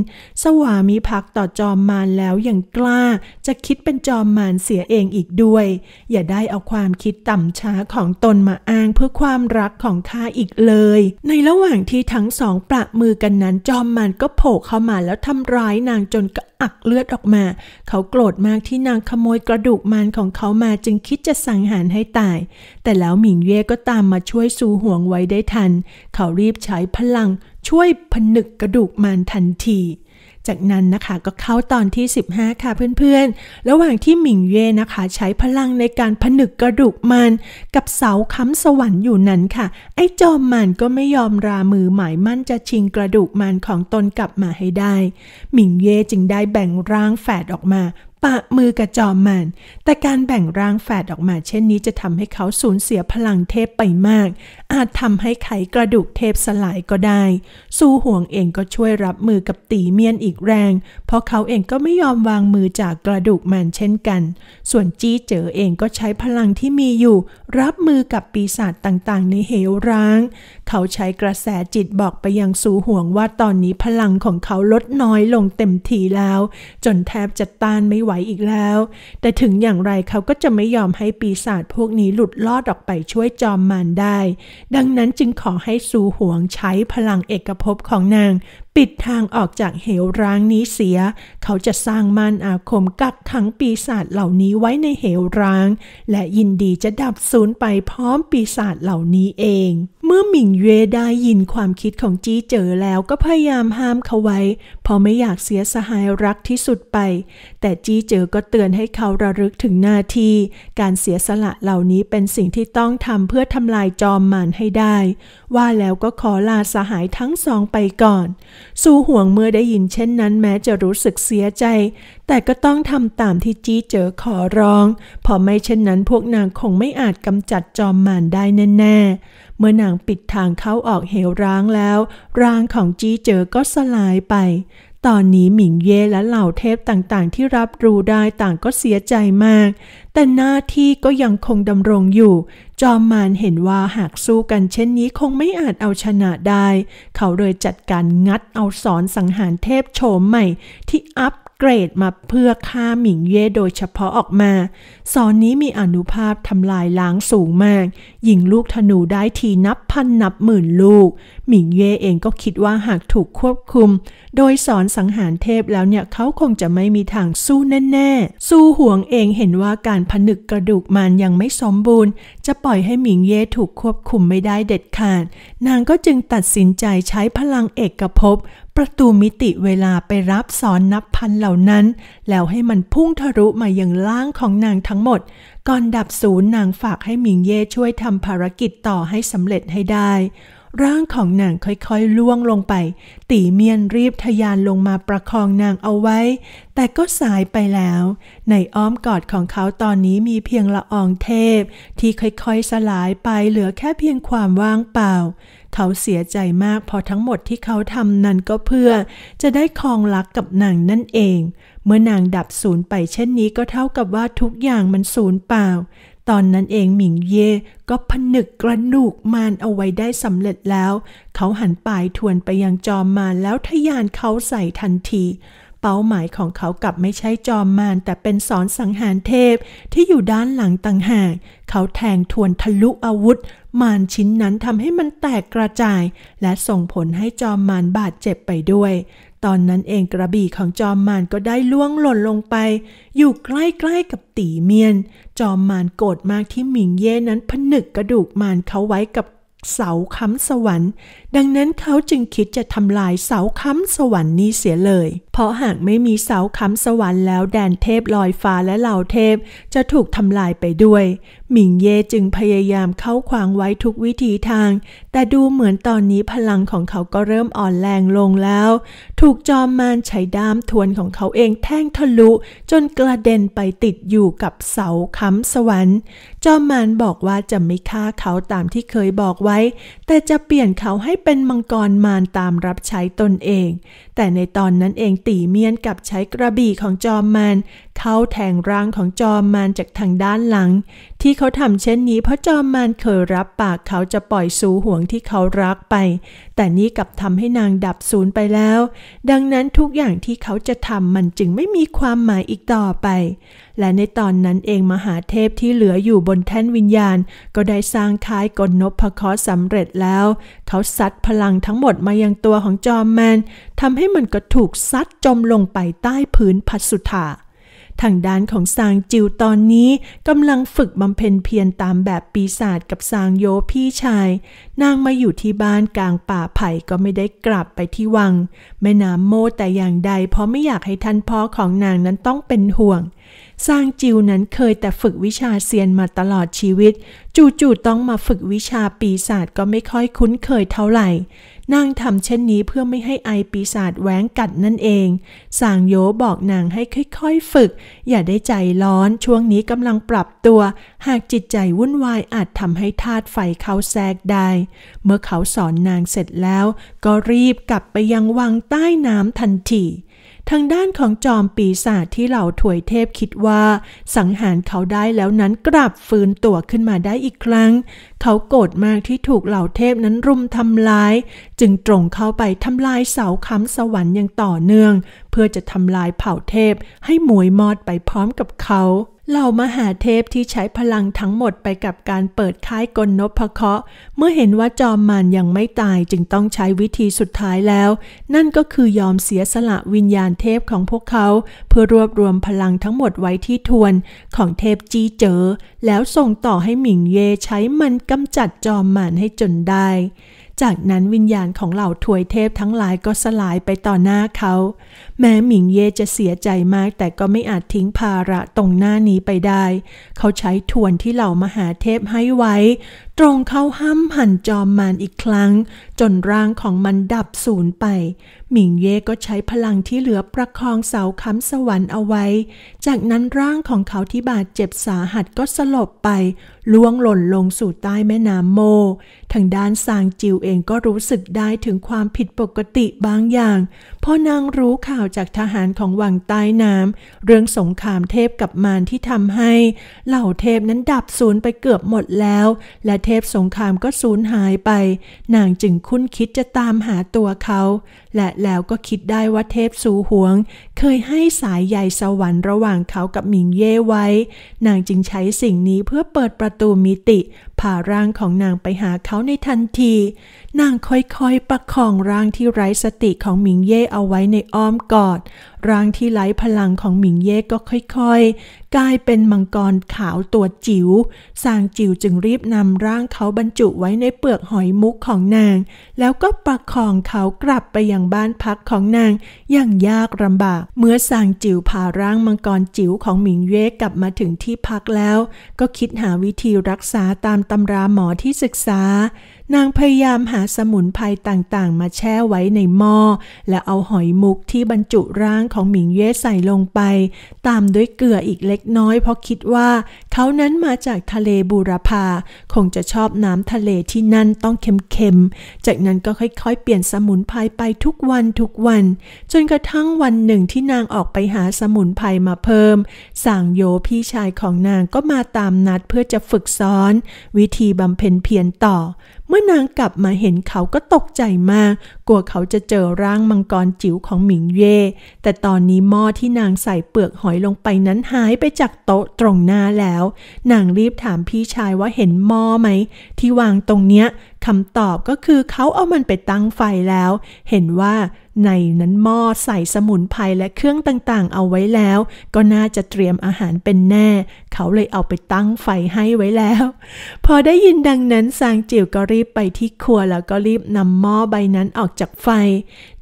สวามิภักต่อจอมมันแล้วอย่างกล้าจะคิดเป็นจอมมันเสียเองอีกด้วย อย่าได้เอาความคิดต่ำช้าของตนมาอ้างเพื่อความรักของข้าอีกเลย ในระหว่างที่ทั้งสองประมือกันนั้น จอมมันก็โผล่เข้ามาแล้วทำร้ายนางจนกอักเลือดออกมา เขาโกรธมากที่นางขโมยกระดูกมันของเขามาจึงคิดจะสังหารใหตายแต่แล้วหมิงเย่ก็ตามมาช่วยซูห่วงไว้ได้ทัน เขารีบใช้พลังช่วยผนึกกระดูกมันทันที จากนั้นนะคะก็เข้าตอนที่ 15 ค่ะเพื่อนๆ ระหว่างที่หมิงเย่นะคะใช้พลังในการผนึกกระดูกมันกับเสาค้ำสวรรค์อยู่นั้นค่ะ ไอ้จอมมันก็ไม่ยอมรา มือหมายมั่นจะชิงกระดูกมันของตนกลับมาให้ได้ หมิงเย่จึงได้แบ่งร่างแฝดออกมาปะมือกับจอมมัน แต่การแบ่งร่างแฝดออกมาเช่นนี้จะทำให้เขาสูญเสียพลังเทพไปมาก อาจทำให้ไขกระดูกเทพสลายก็ได้ สู้ห่วงเองก็ช่วยรับมือกับตีเมียนอีกแรง เพราะเขาเองก็ไม่ยอมวางมือจากกระดูกมันเช่นกัน ส่วนจี้เจ๋อเองก็ใช้พลังที่มีอยู่ รับมือกับปีศาจต่างๆ ในเหวร้าง เขาใช้กระแสจิตบอกไปยังสู่ห่วงว่าตอนนี้พลังของเขาลดน้อยลงเต็มทีแล้ว จนแทบจะต้านไม่ไหววอีกแล้ว แต่ถึงอย่างไรเขาก็จะไม่ยอมให้ปีศาจพวกนี้หลุดลอดออกไปช่วยจอมมารได้ ดังนั้นจึงขอให้ซูหวงใช้พลังเอกภพของนาง ปิดทางออกจากเหวร้างนี้เสีย เขาจะสร้างมานอาคมกักขังปีศาจเหล่านี้ไว้ในเหวร้าง และยินดีจะดับสูญไปพร้อมปีศาจเหล่านี้เองเมื่อหมิงเย่ได้ยินความคิดของจีเจ๋อแล้วก็พยายามห้ามเขาไว้เพราะไม่อยากเสียสหายรักที่สุดไปแต่จีเจ๋อก็เตือนให้เขาระลึกถึงหน้าที่การเสียสละเหล่านี้เป็นสิ่งที่ต้องทำเพื่อทำลายจอมมานให้ได้ว่าแล้วก็ขอลาสหายทั้งสองไปก่อนสู่ห่วงเมื่อได้ยินเช่นนั้นแม้จะรู้สึกเสียใจแต่ก็ต้องทำตามที่จีเจ๋อขอร้องเพราะไม่เช่นนั้นพวกนางคงไม่อาจกำจัดจอมมานได้แน่มื่อนางปิดทางเข้าออกเหวร้างแล้วร่างของจีเจอก็สลายไป ตอนนี้หมิงเย่และเหล่าเทพต่างๆที่รับรู้ได้ต่างก็เสียใจมาก แต่หน้าที่ก็ยังคงดำรงอยู่ จอมมารเห็นว่าหากสู้กันเช่นนี้คงไม่อาจเอาชนะได้ เขาเลยจัดการงัดเอาสอนสังหารเทพโฉมใหม่ที่อัพเกรด มาเพื่อฆ่าหมิงเย่โดยเฉพาะออกมาสอนนี้มีอนุภาพทำลายล้างสูงมากยิงลูกธนูได้ทีนับพันนับหมื่นลูก หมิงเย่เองก็คิดว่าหากถูกควบคุม โดยสอนสังหารเทพแล้วเนี่ย เขาคงจะไม่มีทางสู้แน่ๆสู้ห่วงเองเห็นว่าการผนึกกระดูกมันยังไม่สมบูรณ์ จะปล่อยให้หมิงเย่ถูกควบคุมไม่ได้เด็ดขาด นางก็จึงตัดสินใจใช้พลังเอกภพประตูมิติเวลาไปรับสอนนับพันเหล่านั้น แล้วให้มันพุ่งทะลุมายังล่างของนางทั้งหมด ก่อนดับศูนย์นางฝากให้มิงเย่ช่วยทำภารกิจต่อให้สำเร็จให้ได้ ร่างของนางค่อยๆล่วงลงไปตีเมียนรีบทยานลงมาประคองนางเอาไว้ แต่ก็สายไปแล้ว ในอ้อมกอดของเขาตอนนี้มีเพียงละอองเทพ ที่ค่อยๆสลายไปเหลือแค่เพียงความว่างเปล่าเขาเสียใจมากพอทั้งหมดที่เขาทำนั้นก็เพื่อจะได้คลองรักกับนางนั่นเอง เมื่อนางดับศูนย์ไปเช่นนี้ก็เท่ากับว่าทุกอย่างมันศูนย์เปล่า ตอนนั้นเองหมิงเย่ก็ผนึกกระดูกมานเอาไว้ได้สำเร็จแล้ว เขาหันปลายทวนไปยังจอมมาแล้วทยานเขาใส่ทันทีเป้าหมายของเขากลับไม่ใช่จอมมารแต่เป็นสอนสังหารเทพที่อยู่ด้านหลังต่างหากเขาแทงทวนทะลุอาวุธมารชิ้นนั้นทำให้มันแตกกระจาย และส่งผลให้จอมมารบาดเจ็บไปด้วย ตอนนั้นเองกระบี่ของจอมมารก็ได้ล่วงหล่นลงไป อยู่ใกล้ๆกับตีเมียน จอมมารโกรธมากที่หมิงเย่นั้นผนึกกระดูกมารเขาไว้กับเสาค้ำสวรรค์ ดังนั้นเขาจึงคิดจะทำลายเสาค้ำสวรรค์นี้เสียเลย เพราะหากไม่มีเสาค้ำสวรรค์แล้วแดนเทพลอยฟ้าและเหล่าเทพ จะถูกทำลายไปด้วยหมิงเย่จึงพยายามเข้าขวางไว้ทุกวิถีทาง แต่ดูเหมือนตอนนี้พลังของเขาก็เริ่มอ่อนแรงลงแล้ว ถูกจอมมารใช้ด้ามทวนของเขาเองแท่งทะลุจนกระเด็นไปติดอยู่กับเสาค้ำสวรรค์ จอมมารบอกว่าจะไม่ฆ่าเขาตามที่เคยบอกไว้ แต่จะเปลี่ยนเขาให้เป็นมังกรมารตามรับใช้ตนเอง แต่ในตอนนั้นเองตีเมียนกับใช้กระบี่ของจอมมารเขาแทงร่างของจอมมานจากทางด้านหลัง ที่เขาทำเช่นนี้เพราะจอมมานเคยรับปากเขาจะปล่อยสูห่วงที่เขารักไป แต่นี่กลับทำให้นางดับศูนย์ไปแล้ว ดังนั้นทุกอย่างที่เขาจะทำมันจึงไม่มีความหมายอีกต่อไป และในตอนนั้นเองมหาเทพที่เหลืออยู่บนแท่นวิญญาณ ก็ได้สร้างคายกนนพคอสำเร็จแล้วเขาซัดพลังทั้งหมดมายังตัวของจอมมนทำให้มันก็ถูกซัดจมลงไปใต้พื้นพัสุธาทางด้านของซางจิวตอนนี้กำลังฝึกบำเพ็ญเพียรตามแบบปีศาจกับซางโยพี่ชาย นางมาอยู่ที่บ้านกลางป่าไผ่ก็ไม่ได้กลับไปที่วังแม่น้ำโมแต่อย่างใดเพราะไม่อยากให้ท่านพ่อของนางนั้นต้องเป็นห่วงซางจิวนั้นเคยแต่ฝึกวิชาเซียนมาตลอดชีวิต จู่ๆต้องมาฝึกวิชาปีศาจก็ไม่ค่อยคุ้นเคยเท่าไหร่นางทำเช่นนี้เพื่อไม่ให้ไอปีศาจแหวงกัดนั่นเองสางโยบอกนางให้ค่อยๆฝึก อย่าได้ใจร้อนช่วงนี้กำลังปรับตัว หากจิตใจวุ่นวายอาจทำให้ธาตุไฟเขาแทรกได้เมื่อเขาสอนนางเสร็จแล้ว ก็รีบกลับไปยังวังใต้น้ำทันทีทางด้านของจอมปีศาจที่เหล่าถวยเทพคิดว่าสังหารเขาได้แล้วนั้นกลับฟื้นตัวขึ้นมาได้อีกครั้ง เขาโกรธมากที่ถูกเหล่าเทพนั้นรุมทำร้าย จึงตรงเข้าไปทำลายเสาค้ำสวรรค์อย่างต่อเนื่อง เพื่อจะทำลายเผ่าเทพให้หมวยมอดไปพร้อมกับเขาเหล่ามหาเทพที่ใช้พลังทั้งหมดไปกับการเปิดค่ายกลนพเคราะห์เมื่อเห็นว่าจอมมันยังไม่ตายจึงต้องใช้วิธีสุดท้ายแล้ว นั่นก็คือยอมเสียสละวิญญาณเทพของพวกเขา เพื่อรวบรวมพลังทั้งหมดไว้ที่ทวนของเทพจีเจอแล้วส่งต่อให้หมิงเย่ใช้มันกำจัดจอมมันให้จนได้จากนั้นวิญญาณของเหล่าถวยเทพทั้งหลายก็สลายไปต่อหน้าเขา แม้หมิงเย่จะเสียใจมากแต่ก็ไม่อาจทิ้งภาระตรงหน้านี้ไปได้ เขาใช้ทวนที่เหล่ามหาเทพให้ไว้ตรงเข้าห้ำหั่นจอมมานอีกครั้ง จนร่างของมันดับสูญไป หมิงเย่ก็ใช้พลังที่เหลือประคองเสาค้ำสวรรค์เอาไว้ จากนั้นร่างของเขาที่บาดเจ็บสาหัสก็สลบไป ล่วงหล่นลงสู่ใต้แม่น้ำโม ทางด้านซางจิวเองก็รู้สึกได้ถึงความผิดปกติบางอย่างพอนางรู้ข่าวจากทหารของวังใต้น้ำเรื่องสงครามเทพกับมารที่ทำให้ เหล่าเทพนั้นดับสูญไปเกือบหมดแล้ว และเทพสงครามก็สูญหายไป นางจึงคุ้นคิดจะตามหาตัวเขา และแล้วก็คิดได้ว่าเทพสูหวง เคยให้สายใยสวรรค์ระหว่างเขากับหมิงเย่ไว้ นางจึงใช้สิ่งนี้เพื่อเปิดประตูมิติพาร่างของนางไปหาเขาในทันที นางค่อยๆ ประคองร่างที่ไร้สติของหมิงเย่เอาไว้ในอ้อมกอด ร่างที่ไร้พลังของหมิงเย่ก็ค่อยๆ กลายเป็นมังกรขาวตัวจิว๋วสางจิ๋วจึงรีบนำร่างเขาบรรจุไว้ในเปลือกหอยมุกของนาง แล้วก็ประคองเขากลับไปยังบ้านพักของนางอย่างยากลำบาก เมื่อสางจิ๋วพาร่างมังกรจิ๋วของหมิงเย่กลับมาถึงที่พักแล้ว ก็คิดหาวิธีรักษาตามำราหมอที่ศึกษานางพยายามหาสมุนไพรต่างๆ มาแช่ไว้ในหม้อและเอาหอยมุกที่บรรจุร่างของหมิงเย่ใส่ลงไป ตามด้วยเกลืออีกเล็กน้อย เพราะคิดว่าเขานั้นมาจากทะเลบูรพาคงจะชอบน้ำทะเลที่นั่นต้องเค็มๆ จากนั้นก็ค่อยๆเปลี่ยนสมุนไพรไปทุกวันทุกวัน จนกระทั่งวันหนึ่งที่นางออกไปหาสมุนไพรมาเพิ่มสั่งโยพี่ชายของนางก็มาตามนัดเพื่อจะฝึกซ้อน วิธีบำเพ็ญเพียรต่อมื่อนางกลับมาเห็นเขาก็ตกใจมาก กลัวเขาจะเจอร่างมังกรจิ๋วของหมิงเย่แต่ตอนนี้หม้อที่นางใส่เปลือกหอยลงไปนั้น หายไปจากโต๊ะตรงหน้าแล้วนางรีบถามพี่ชายว่าเห็นหม้อไหมที่วางตรงเนี้ยคำตอบก็คือเขาเอามันไปตั้งไฟแล้ว เห็นว่าในนั้นหม้อใส่สมุนไพรและเครื่องต่างๆเอาไว้แล้วก็น่าจะเตรียมอาหารเป็นแน่ เขาเลยเอาไปตั้งไฟให้ไว้แล้ว พอได้ยินดังนั้นซางจิ๋วก็รีบไปที่ครัวแล้วก็รีบนำหม้อใบนั้นออกจากไฟ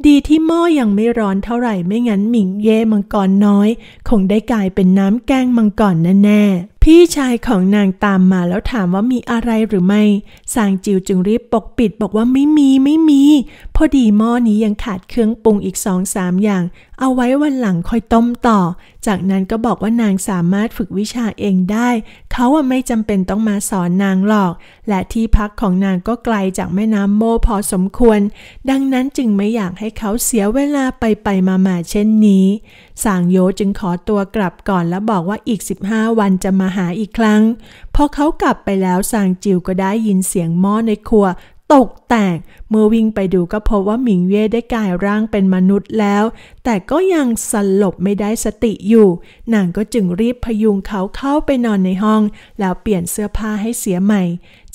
ดีที่หม้อยังไม่ร้อนเท่าไหร่ไม่งั้นหมิงเย่มังกรน้อย คงได้กลายเป็นน้ำแกงมังกรแน่ๆพี่ชายของนางตามมาแล้วถามว่ามีอะไรหรือไม่สางจิวจึงรีบปกปิดบอกว่าไม่มีไม่มี พอดีหม้อนี้ยังขาดเครื่องปรุงอีกสองสามอย่างเอาไว้วันหลังค่อยต้มต่อ จากนั้นก็บอกว่านางสามารถฝึกวิชาเองได้ เขาไม่จำเป็นต้องมาสอนนางหรอก และที่พักของนางก็ไกลจากแม่น้ำโมพอสมควร ดังนั้นจึงไม่อยากให้เขาเสียเวลาไปไปมามาเช่นนี้สางโยจึงขอตัวกลับก่อนและบอกว่าอีก 15 วันจะมาหาอีกครั้ง พอเขากลับไปแล้วสางจิวก็ได้ยินเสียงหม้อในครัวตกแตกเมื่อวิ่งไปดูก็พบว่าหมิงเย่ได้กลายร่างเป็นมนุษย์แล้ว แต่ก็ยังสลบไม่ได้สติอยู่ นางก็จึงรีบพยุงเขาเข้าไปนอนในห้อง แล้วเปลี่ยนเสื้อผ้าให้เสียใหม่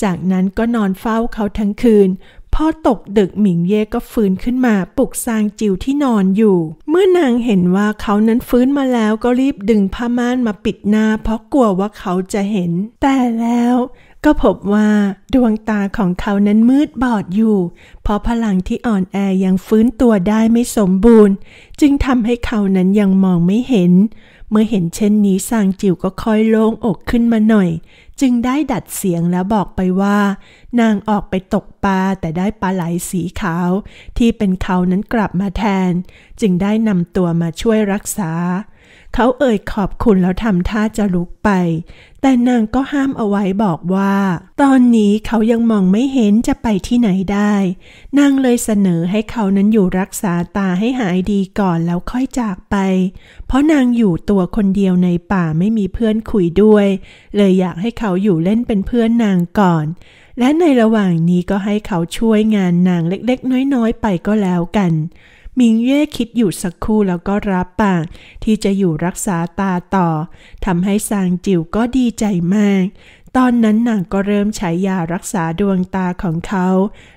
จากนั้นก็นอนเฝ้าเขาทั้งคืน พอตกดึกหมิงเย่ก็ฟื้นขึ้นมาปลุกซางจิวที่นอนอยู่ เมื่อนางเห็นว่าเขานั้นฟื้นมาแล้วก็รีบดึงผ้าม่านมาปิดหน้า เพราะกลัวว่าเขาจะเห็น แต่แล้วก็พบว่าดวงตาของเขานั้นมืดบอดอยู่ เพราะพลังที่อ่อนแอยังฟื้นตัวได้ไม่สมบูรณ์ จึงทำให้เขานั้นยังมองไม่เห็น เมื่อเห็นเช่นนี้ซางจิ๋วก็ค่อยโล่งอกขึ้นมาหน่อย จึงได้ดัดเสียงแล้วบอกไปว่า นางออกไปตกปลาแต่ได้ปลาไหลสีขาว ที่เป็นเขานั้นกลับมาแทน จึงได้นำตัวมาช่วยรักษาเขาเอ่ยขอบคุณแล้วทำท่าจะลุกไป แต่นางก็ห้ามเอาไว้บอกว่า ตอนนี้เขายังมองไม่เห็นจะไปที่ไหนได้ นางเลยเสนอให้เขานั้นอยู่รักษาตาให้หายดีก่อนแล้วค่อยจากไป เพราะนางอยู่ตัวคนเดียวในป่าไม่มีเพื่อนคุยด้วย เลยอยากให้เขาอยู่เล่นเป็นเพื่อนนางก่อน และในระหว่างนี้ก็ให้เขาช่วยงานนางเล็กๆ น้อยๆ ไปก็แล้วกันมิงเย่คิดอยู่สักครู่แล้วก็รับปากที่จะอยู่รักษาตาต่อทำให้ซางจิ๋วก็ดีใจมาก ตอนนั้นนางก็เริ่มใช้ยารักษาดวงตาของเขา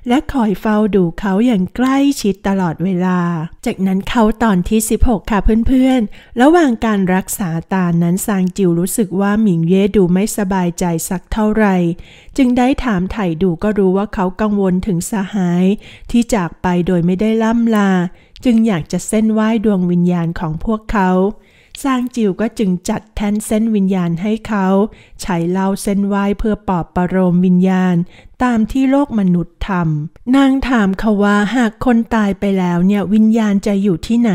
และคอยเฝ้าดูเขาอย่างใกล้ชิดตลอดเวลา จากนั้นเขาตอนที่ 16 ค่ะเพื่อนๆ ระหว่างการรักษาตานั้นซางจิวรู้สึกว่าหมิงเย่ดูไม่สบายใจสักเท่าไหร่จึงได้ถามไถ่ดูก็รู้ว่าเขากังวลถึงสหาย ที่จากไปโดยไม่ได้ล่ำลาจึงอยากจะเส้นไหว้ดวงวิญญาณของพวกเขาซางจิวก็จึงจัดแท่นเส้นวิญญาณให้เขา ใช้เล่าเส้นไหว้เพื่อปอบประโลมวิญญาณตามที่โลกมนุษย์ทำนางถามเขาว่า หากคนตายไปแล้วเนี่ยวิญญาณจะอยู่ที่ไหน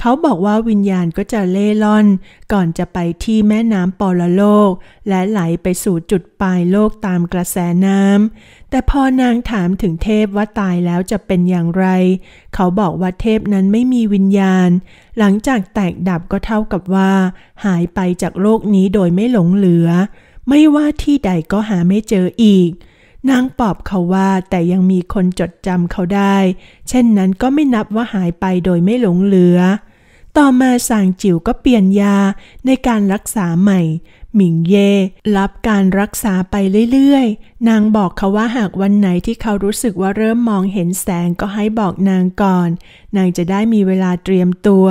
เขาบอกว่าวิญญาณก็จะเล่ล่อน ก่อนจะไปที่แม่น้ำปอลโลก และไหลไปสู่จุดปลายโลกตามกระแสน้ำแต่พอนางถามถึงเทพว่าตายแล้วจะเป็นอย่างไร เขาบอกว่าเทพนั้นไม่มีวิญญาณ หลังจากแตกดับก็เท่ากับว่า หายไปจากโลกนี้โดยไม่หลงเหลือ ไม่ว่าที่ใดก็หาไม่เจออีกนางปอบเขาว่าแต่ยังมีคนจดจำเขาได้ เช่นนั้นก็ไม่นับว่าหายไปโดยไม่หลงเหลือ ต่อมาสางจิ๋วก็เปลี่ยนยาในการรักษาใหม่ หมิงเย่ รับการรักษาไปเรื่อยๆ นางบอกเขาว่าหากวันไหนที่เขารู้สึกว่าเริ่มมองเห็นแสงก็ให้บอกนางก่อน นางจะได้มีเวลาเตรียมตัว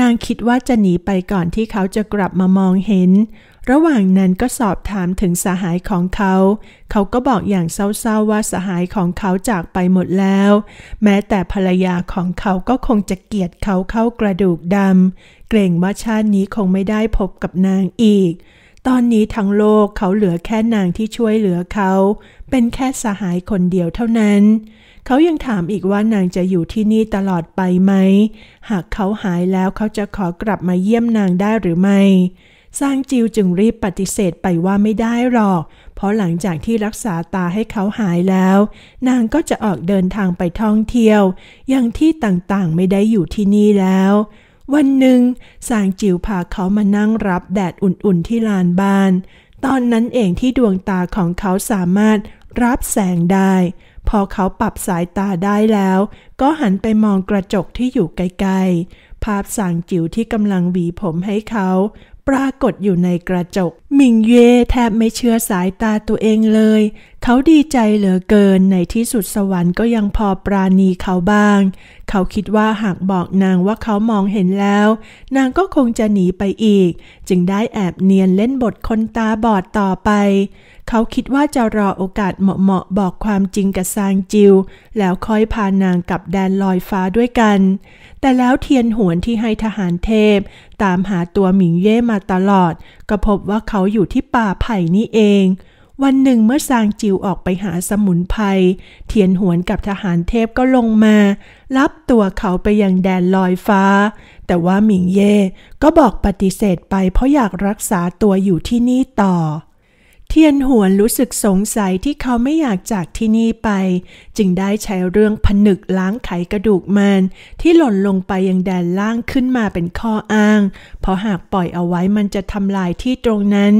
นางคิดว่าจะหนีไปก่อนที่เขาจะกลับมามองเห็นระหว่างนั้นก็สอบถามถึงสหายของเขา เขาก็บอกอย่างเศร้าๆว่า สหายของเขาจากไปหมดแล้ว แม้แต่ภรรยาของเขาก็คงจะเกลียดเขาเข้ากระดูกดำ เกรงว่าชาตินี้คงไม่ได้พบกับนางอีก ตอนนี้ทั้งโลกเขาเหลือแค่นางที่ช่วยเหลือเขา เป็นแค่สหายคนเดียวเท่านั้น เขายังถามอีกว่านางจะอยู่ที่นี่ตลอดไปไหม หากเขาหายแล้วเขาจะขอกลับมาเยี่ยมนางได้หรือไม่ซางจิวจึงรีบปฏิเสธไปว่าไม่ได้หรอก เพราะหลังจากที่รักษาตาให้เขาหายแล้ว นางก็จะออกเดินทางไปท่องเที่ยวยังที่ต่างๆ ไม่ได้อยู่ที่นี่แล้ว วันหนึ่งซางจิวพาเขามานั่งรับแดดอุ่นๆที่ลานบ้าน ตอนนั้นเองที่ดวงตาของเขาสามารถรับแสงได้ พอเขาปรับสายตาได้แล้วก็หันไปมองกระจกที่อยู่ไกลๆภาพสางจิ๋วที่กำลังหวีผมให้เขาปรากฏอยู่ในกระจกมิงเย่แทบไม่เชื่อสายตาตัวเองเลย เขาดีใจเหลือเกิน ในที่สุดสวรรค์ก็ยังพอปราณีเขาบ้าง เขาคิดว่าหากบอกนางว่าเขามองเห็นแล้ว นางก็คงจะหนีไปอีก จึงได้แอบเนียนเล่นบทคนตาบอดต่อไปเขาคิดว่าจะรอโอกาสเหมาะๆบอกความจริงกับซางจิว แล้วค่อยพานางกับแดนลอยฟ้าด้วยกัน แต่แล้วเทียนหวนที่ให้ทหารเทพ ตามหาตัวหมิงเย่มาตลอด ก็พบว่าเขาอยู่ที่ป่าไผ่นี่เอง วันหนึ่งเมื่อซางจิวออกไปหาสมุนไพรเทียนหวนกับทหารเทพก็ลงมารับตัวเขาไปยังแดนลอยฟ้า แต่ว่าหมิงเย่ก็บอกปฏิเสธไปเพราะอยากรักษาตัวอยู่ที่นี่ต่อเทียนหวนรู้สึกสงสัยที่เขาไม่อยากจากที่นี่ไป จึงได้ใช้เรื่องผนึกล้างไขกระดูกมัน ที่หล่นลงไปยังแดนล่างขึ้นมาเป็นข้ออ้าง เพราะหากปล่อยเอาไว้มันจะทำลายที่ตรงนั้น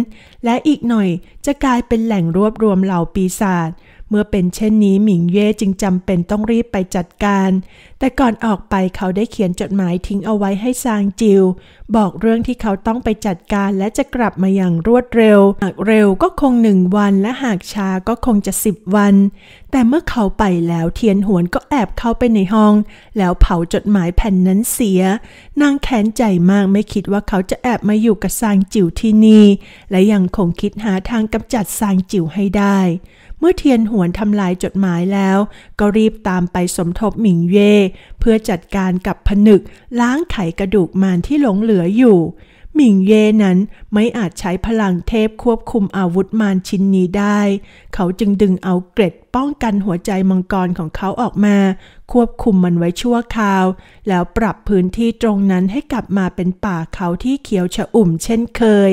และอีกหน่อยจะกลายเป็นแหล่งรวบรวมเหล่าปีศาจเมื่อเป็นเช่นนี้หมิงเย่จึงจำเป็นต้องรีบไปจัดการ แต่ก่อนออกไปเขาได้เขียนจดหมายทิ้งเอาไว้ให้ซางจิว บอกเรื่องที่เขาต้องไปจัดการและจะกลับมาอย่างรวดเร็วหากเร็วก็คงหนึ่งวัน และหากช้าก็คงจะสิบวัน แต่เมื่อเขาไปแล้วเทียนหวนก็แอบเข้าไปในห้องแล้วเผาจดหมายแผ่นนั้นเสีย นางแค้นใจมากไม่คิดว่าเขาจะแอบมาอยู่กับซางจิวที่นี่ และยังคงคิดหาทางกำจัดซางจิวให้ได้เมื่อเทียนหวนทำลายจดหมายแล้ว ก็รีบตามไปสมทบหมิงเย่เพื่อจัดการกับผนึกล้างไขกระดูกมารที่หลงเหลืออยู่หมิงเย่นั้นไม่อาจใช้พลังเทพควบคุมอาวุธมารชิ้นนี้ได้ เขาจึงดึงเอาเกร็ดป้องกันหัวใจมังกรของเขาออกมา ควบคุมมันไว้ชั่วคราว แล้วปรับพื้นที่ตรงนั้นให้กลับมาเป็นป่าเขาที่เขียวชะอุ่ม เช่นเคย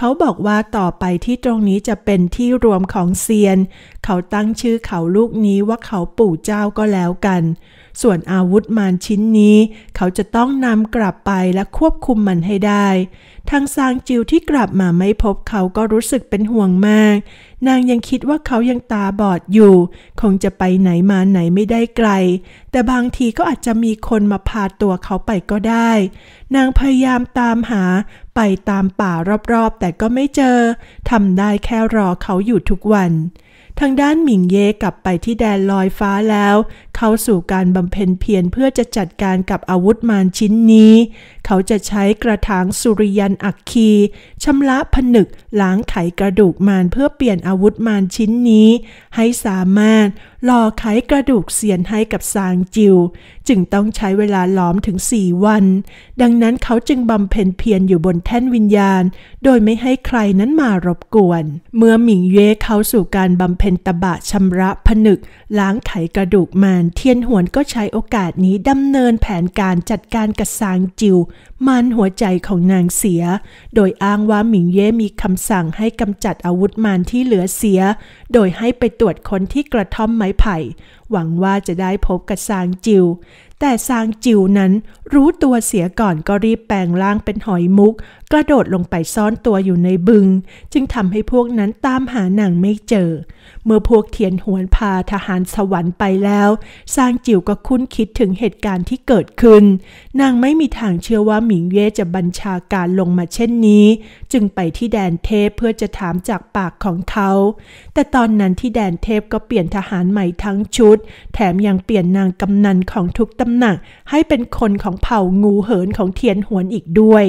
เขาบอกว่าต่อไปที่ตรงนี้จะเป็นที่รวมของเซียน เขาตั้งชื่อเขาลูกนี้ว่าเขาปู่เจ้าก็แล้วกัน ส่วนอาวุธมานชิ้นนี้ เขาจะต้องนำกลับไปและควบคุมมันให้ได้ ทางซางจิวที่กลับมาไม่พบเขาก็รู้สึกเป็นห่วงมาก นางยังคิดว่าเขายังตาบอดอยู่ คงจะไปไหนมาไหนไม่ได้ไกล แต่บางทีก็อาจจะมีคนมาพาตัวเขาไปก็ได้ นางพยายามตามหาไปตามป่ารอบๆ แต่ก็ไม่เจอทำได้แค่รอเขาอยู่ทุกวัน ทางด้านหมิงเย่กลับไปที่แดนลอยฟ้าแล้ว เข้าสู่การบำเพ็ญเพียรเพื่อจะจัดการกับอาวุธมารชิ้นนี้ เขาจะใช้กระถางสุริยันอักคีชำระผนึกล้างไขกระดูกมารเพื่อเปลี่ยนอาวุธมารชิ้นนี้ให้สามารถหล่อไขกระดูกเสียนให้กับซางจิว จึงต้องใช้เวลาล้อมถึงสี่วัน ดังนั้นเขาจึงบำเพ็ญเพียรอยู่บนแท่นวิญญาณ โดยไม่ให้ใครนั้นมารบกวน เมื่อหมิงเย่เขาสู่การบำเพ็ญตบะชำระผนึกล้างไขกระดูกมาน เทียนหวนก็ใช้โอกาสนี้ดำเนินแผนการจัดการกับซางจิวมันหัวใจของนางเสีย โดยอ้างว่าหมิงเย่ มีคำสั่งให้กำจัดอาวุธมันที่เหลือเสีย โดยให้ไปตรวจคนที่กระท่อมไม้ไผ่ หวังว่าจะได้พบกับซางจิว แต่ซางจิวนั้นรู้ตัวเสียก่อนก็รีบแปลงร่างเป็นหอยมุกกระโดดลงไปซ่อนตัวอยู่ในบึง จึงทำให้พวกนั้นตามหานางไม่เจอเมื่อพวกเทียนหวนพาทหารสวรรค์ไปแล้ว ซางจิ๋วก็คุ้นคิดถึงเหตุการณ์ที่เกิดขึ้น นางไม่มีทางเชื่อว่าหมิงเย่จะบัญชาการลงมาเช่นนี้ จึงไปที่แดนเทพเพื่อจะถามจากปากของเขา แต่ตอนนั้นที่แดนเทพก็เปลี่ยนทหารใหม่ทั้งชุด แถมยังเปลี่ยนนางกำนันของทุกตำหนักให้เป็นคนของเผ่างูเหินของเทียนหวนอีกด้วย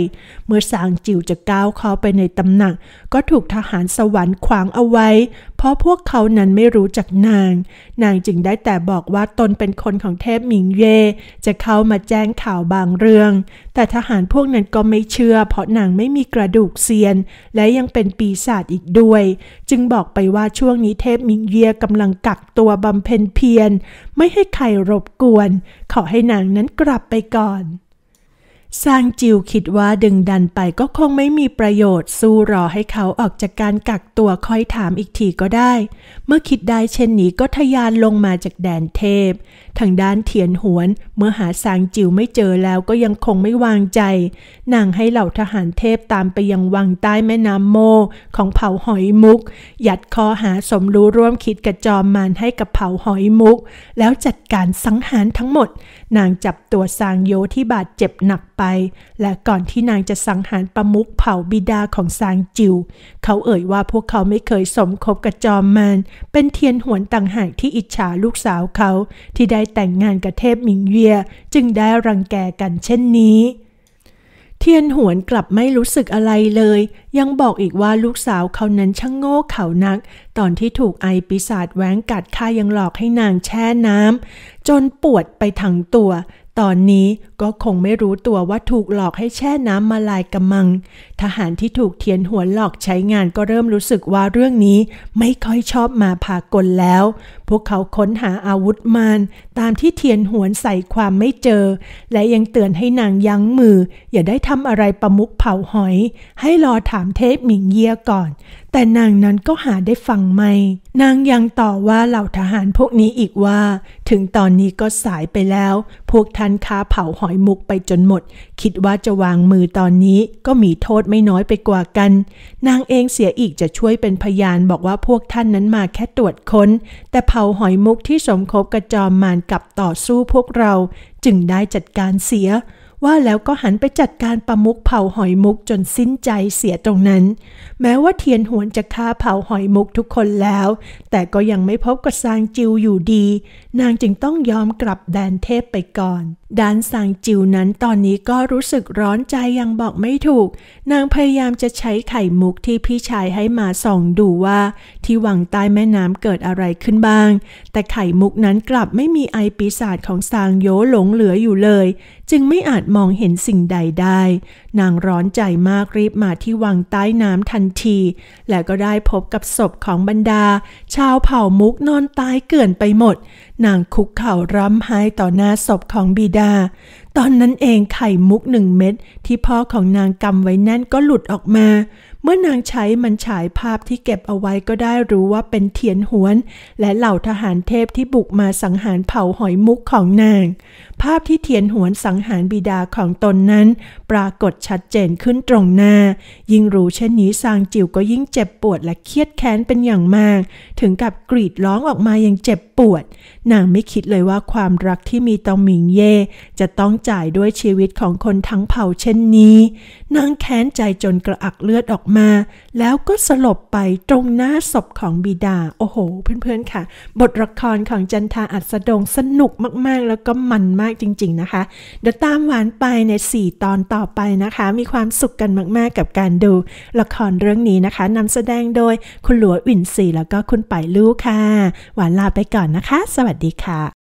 เมื่อซางจิ๋วจะก้าวเข้าไปในตำหนักก็ถูกทหารสวรรค์ขวางเอาไว้ เพราะพวกเขานั้นไม่รู้จักนาง นางจึงได้แต่บอกว่าตนเป็นคนของเทพหมิงเย่จะเข้ามาแจ้งข่าวบางเรื่อง แต่ทหารพวกนั้นก็ไม่เชื่อเพราะนางไม่มีกระดูกเซียน และยังเป็นปีศาจอีกด้วย จึงบอกไปว่าช่วงนี้เทพหมิงเย่กำลังกักตัวบำเพ็ญเพียรไม่ให้ใครรบกวน ขอให้นางนั้นกลับไปก่อนซางจิวคิดว่าดึงดันไปก็คงไม่มีประโยชน์ สู้รอให้เขาออกจากการกักตัวคอยถามอีกทีก็ได้ เมื่อคิดได้เช่นนี้ก็ทยานลงมาจากแดนเทพทางด้านเทียนหวนเมื่อหาซางจิ๋วไม่เจอแล้วก็ยังคงไม่วางใจนางให้เหล่าทหารเทพตามไปยังวังใต้แม่น้ำโมของเผ่าหอยมุกยัดคอหาสมรู้ร่วมคิดกับจอมมานให้กับเผ่าหอยมุก แล้วจัดการสังหารทั้งหมด นางจับตัวซางโยที่บาดเจ็บหนักไป และก่อนที่นางจะสังหารประมุกเผ่าบิดาของซางจิวเขาเอ่ยว่าพวกเขาไม่เคยสมคบกับจอมมานเป็นเทียนหวนต่างหากที่อิจฉาลูกสาวเขาที่ได้แต่งงานกับเทพหมิงเวียจึงได้รังแกกันเช่นนี้ เทียนหวนกลับไม่รู้สึกอะไรเลย ยังบอกอีกว่าลูกสาวเขานั้นช่างโง่เขานัก ตอนที่ถูกไอปีศาจแหวงกัดข้ายังหลอกให้นางแช่น้ำจนปวดไปทั้งตัว ตอนนี้ก็คงไม่รู้ตัวว่าถูกหลอกให้แช่น้ำมาลายกำมัง ทหารที่ถูกเทียนหัวหลอกใช้งานก็เริ่มรู้สึกว่าเรื่องนี้ไม่ค่อยชอบมาพากลแล้ว พวกเขาค้นหาอาวุธมานตามที่เทียนหวนใส่ความไม่เจอ และยังเตือนให้นางยั้งมืออย่าได้ทำอะไรประมุกเผาหอยให้รอถามเทพหมิงเยียก่อน แต่นางนั้นก็หาได้ฟังไม่ นางยังต่อว่าเหล่าทหารพวกนี้อีกว่า ถึงตอนนี้ก็สายไปแล้ว พวกท่านค้าเผาหอยอยมุกไปจนหมด คิดว่าจะวางมือตอนนี้ก็มีโทษไม่น้อยไปกว่ากัน นางเองเสียอีกจะช่วยเป็นพยานบอกว่าพวกท่านนั้นมาแค่ตรวจค้น แต่เผาหอยมุกที่สมคบกระจอมมานกับต่อสู้พวกเรา จึงได้จัดการเสีย ว่าแล้วก็หันไปจัดการประมุกเผาหอยมุกจนสิ้นใจเสียตรงนั้น แม้ว่าเทียนหวนจะฆ่าเผาหอยมุกทุกคนแล้ว แต่ก็ยังไม่พบกับซางจิวอยู่ดี นางจึงต้องยอมกลับแดนเทพไปก่อนด้านสางจิวนั้นตอนนี้ก็รู้สึกร้อนใจยังบอกไม่ถูก นางพยายามจะใช้ไข่มุกที่พี่ชายให้มาส่องดูว่า ที่วังใต้แม่น้ำเกิดอะไรขึ้นบ้าง แต่ไข่มุกนั้นกลับไม่มีไอปีศาจของสางโยหลงเหลืออยู่เลย จึงไม่อาจมองเห็นสิ่งใดได้นางร้อนใจมากรีบมาที่วังใต้น้ำทันที และก็ได้พบกับศพของบรรดาชาวเผ่ามุกนอนตายเกื่อนไปหมด นางคุกเข่าร่ำไห้ต่อหน้าศพของบิดาาตอนนั้นเองไข่มุกหนึ่งเม็ดที่พ่อของนางกำไว้แน่นก็หลุดออกมาเมื่อนางใช้มันฉายภาพที่เก็บเอาไว้ก็ได้รู้ว่าเป็นเทียนหวน และเหล่าทหารเทพที่บุกมาสังหารเผาหอยมุกของนาง ภาพที่เทียนหวนสังหารบิดาของตนนั้น ปรากฏชัดเจนขึ้นตรงหน้า ยิ่งรู้เช่นนี้ซางจิ๋วก็ยิ่งเจ็บปวดและเครียดแค้นเป็นอย่างมาก ถึงกับกรีดร้องออกมาอย่างเจ็บปวด นางไม่คิดเลยว่าความรักที่มีต่อหมิงเย่จะต้องจ่ายด้วยชีวิตของคนทั้งเผ่าเช่นนี้นางแค้นใจจนกระอักเลือดออกมา แล้วก็สลบไปตรงหน้าศพของบิดา โอ้โห เพื่อนๆค่ะ บทละครของจันทาอัศดงสนุกมากๆ แล้วก็มันมากจริง ๆ นะคะเดี๋ยวตามหวานไปใน4ตอนต่อไปนะคะ มีความสุขกันมากๆกับการดู ละครเรื่องนี้นะคะนำแสดงโดยคุณหลัวอิ่นศรีแล้วก็คุณปายลูกค่ะ หวานลาไปก่อนนะคะ สวัสดีค่ะ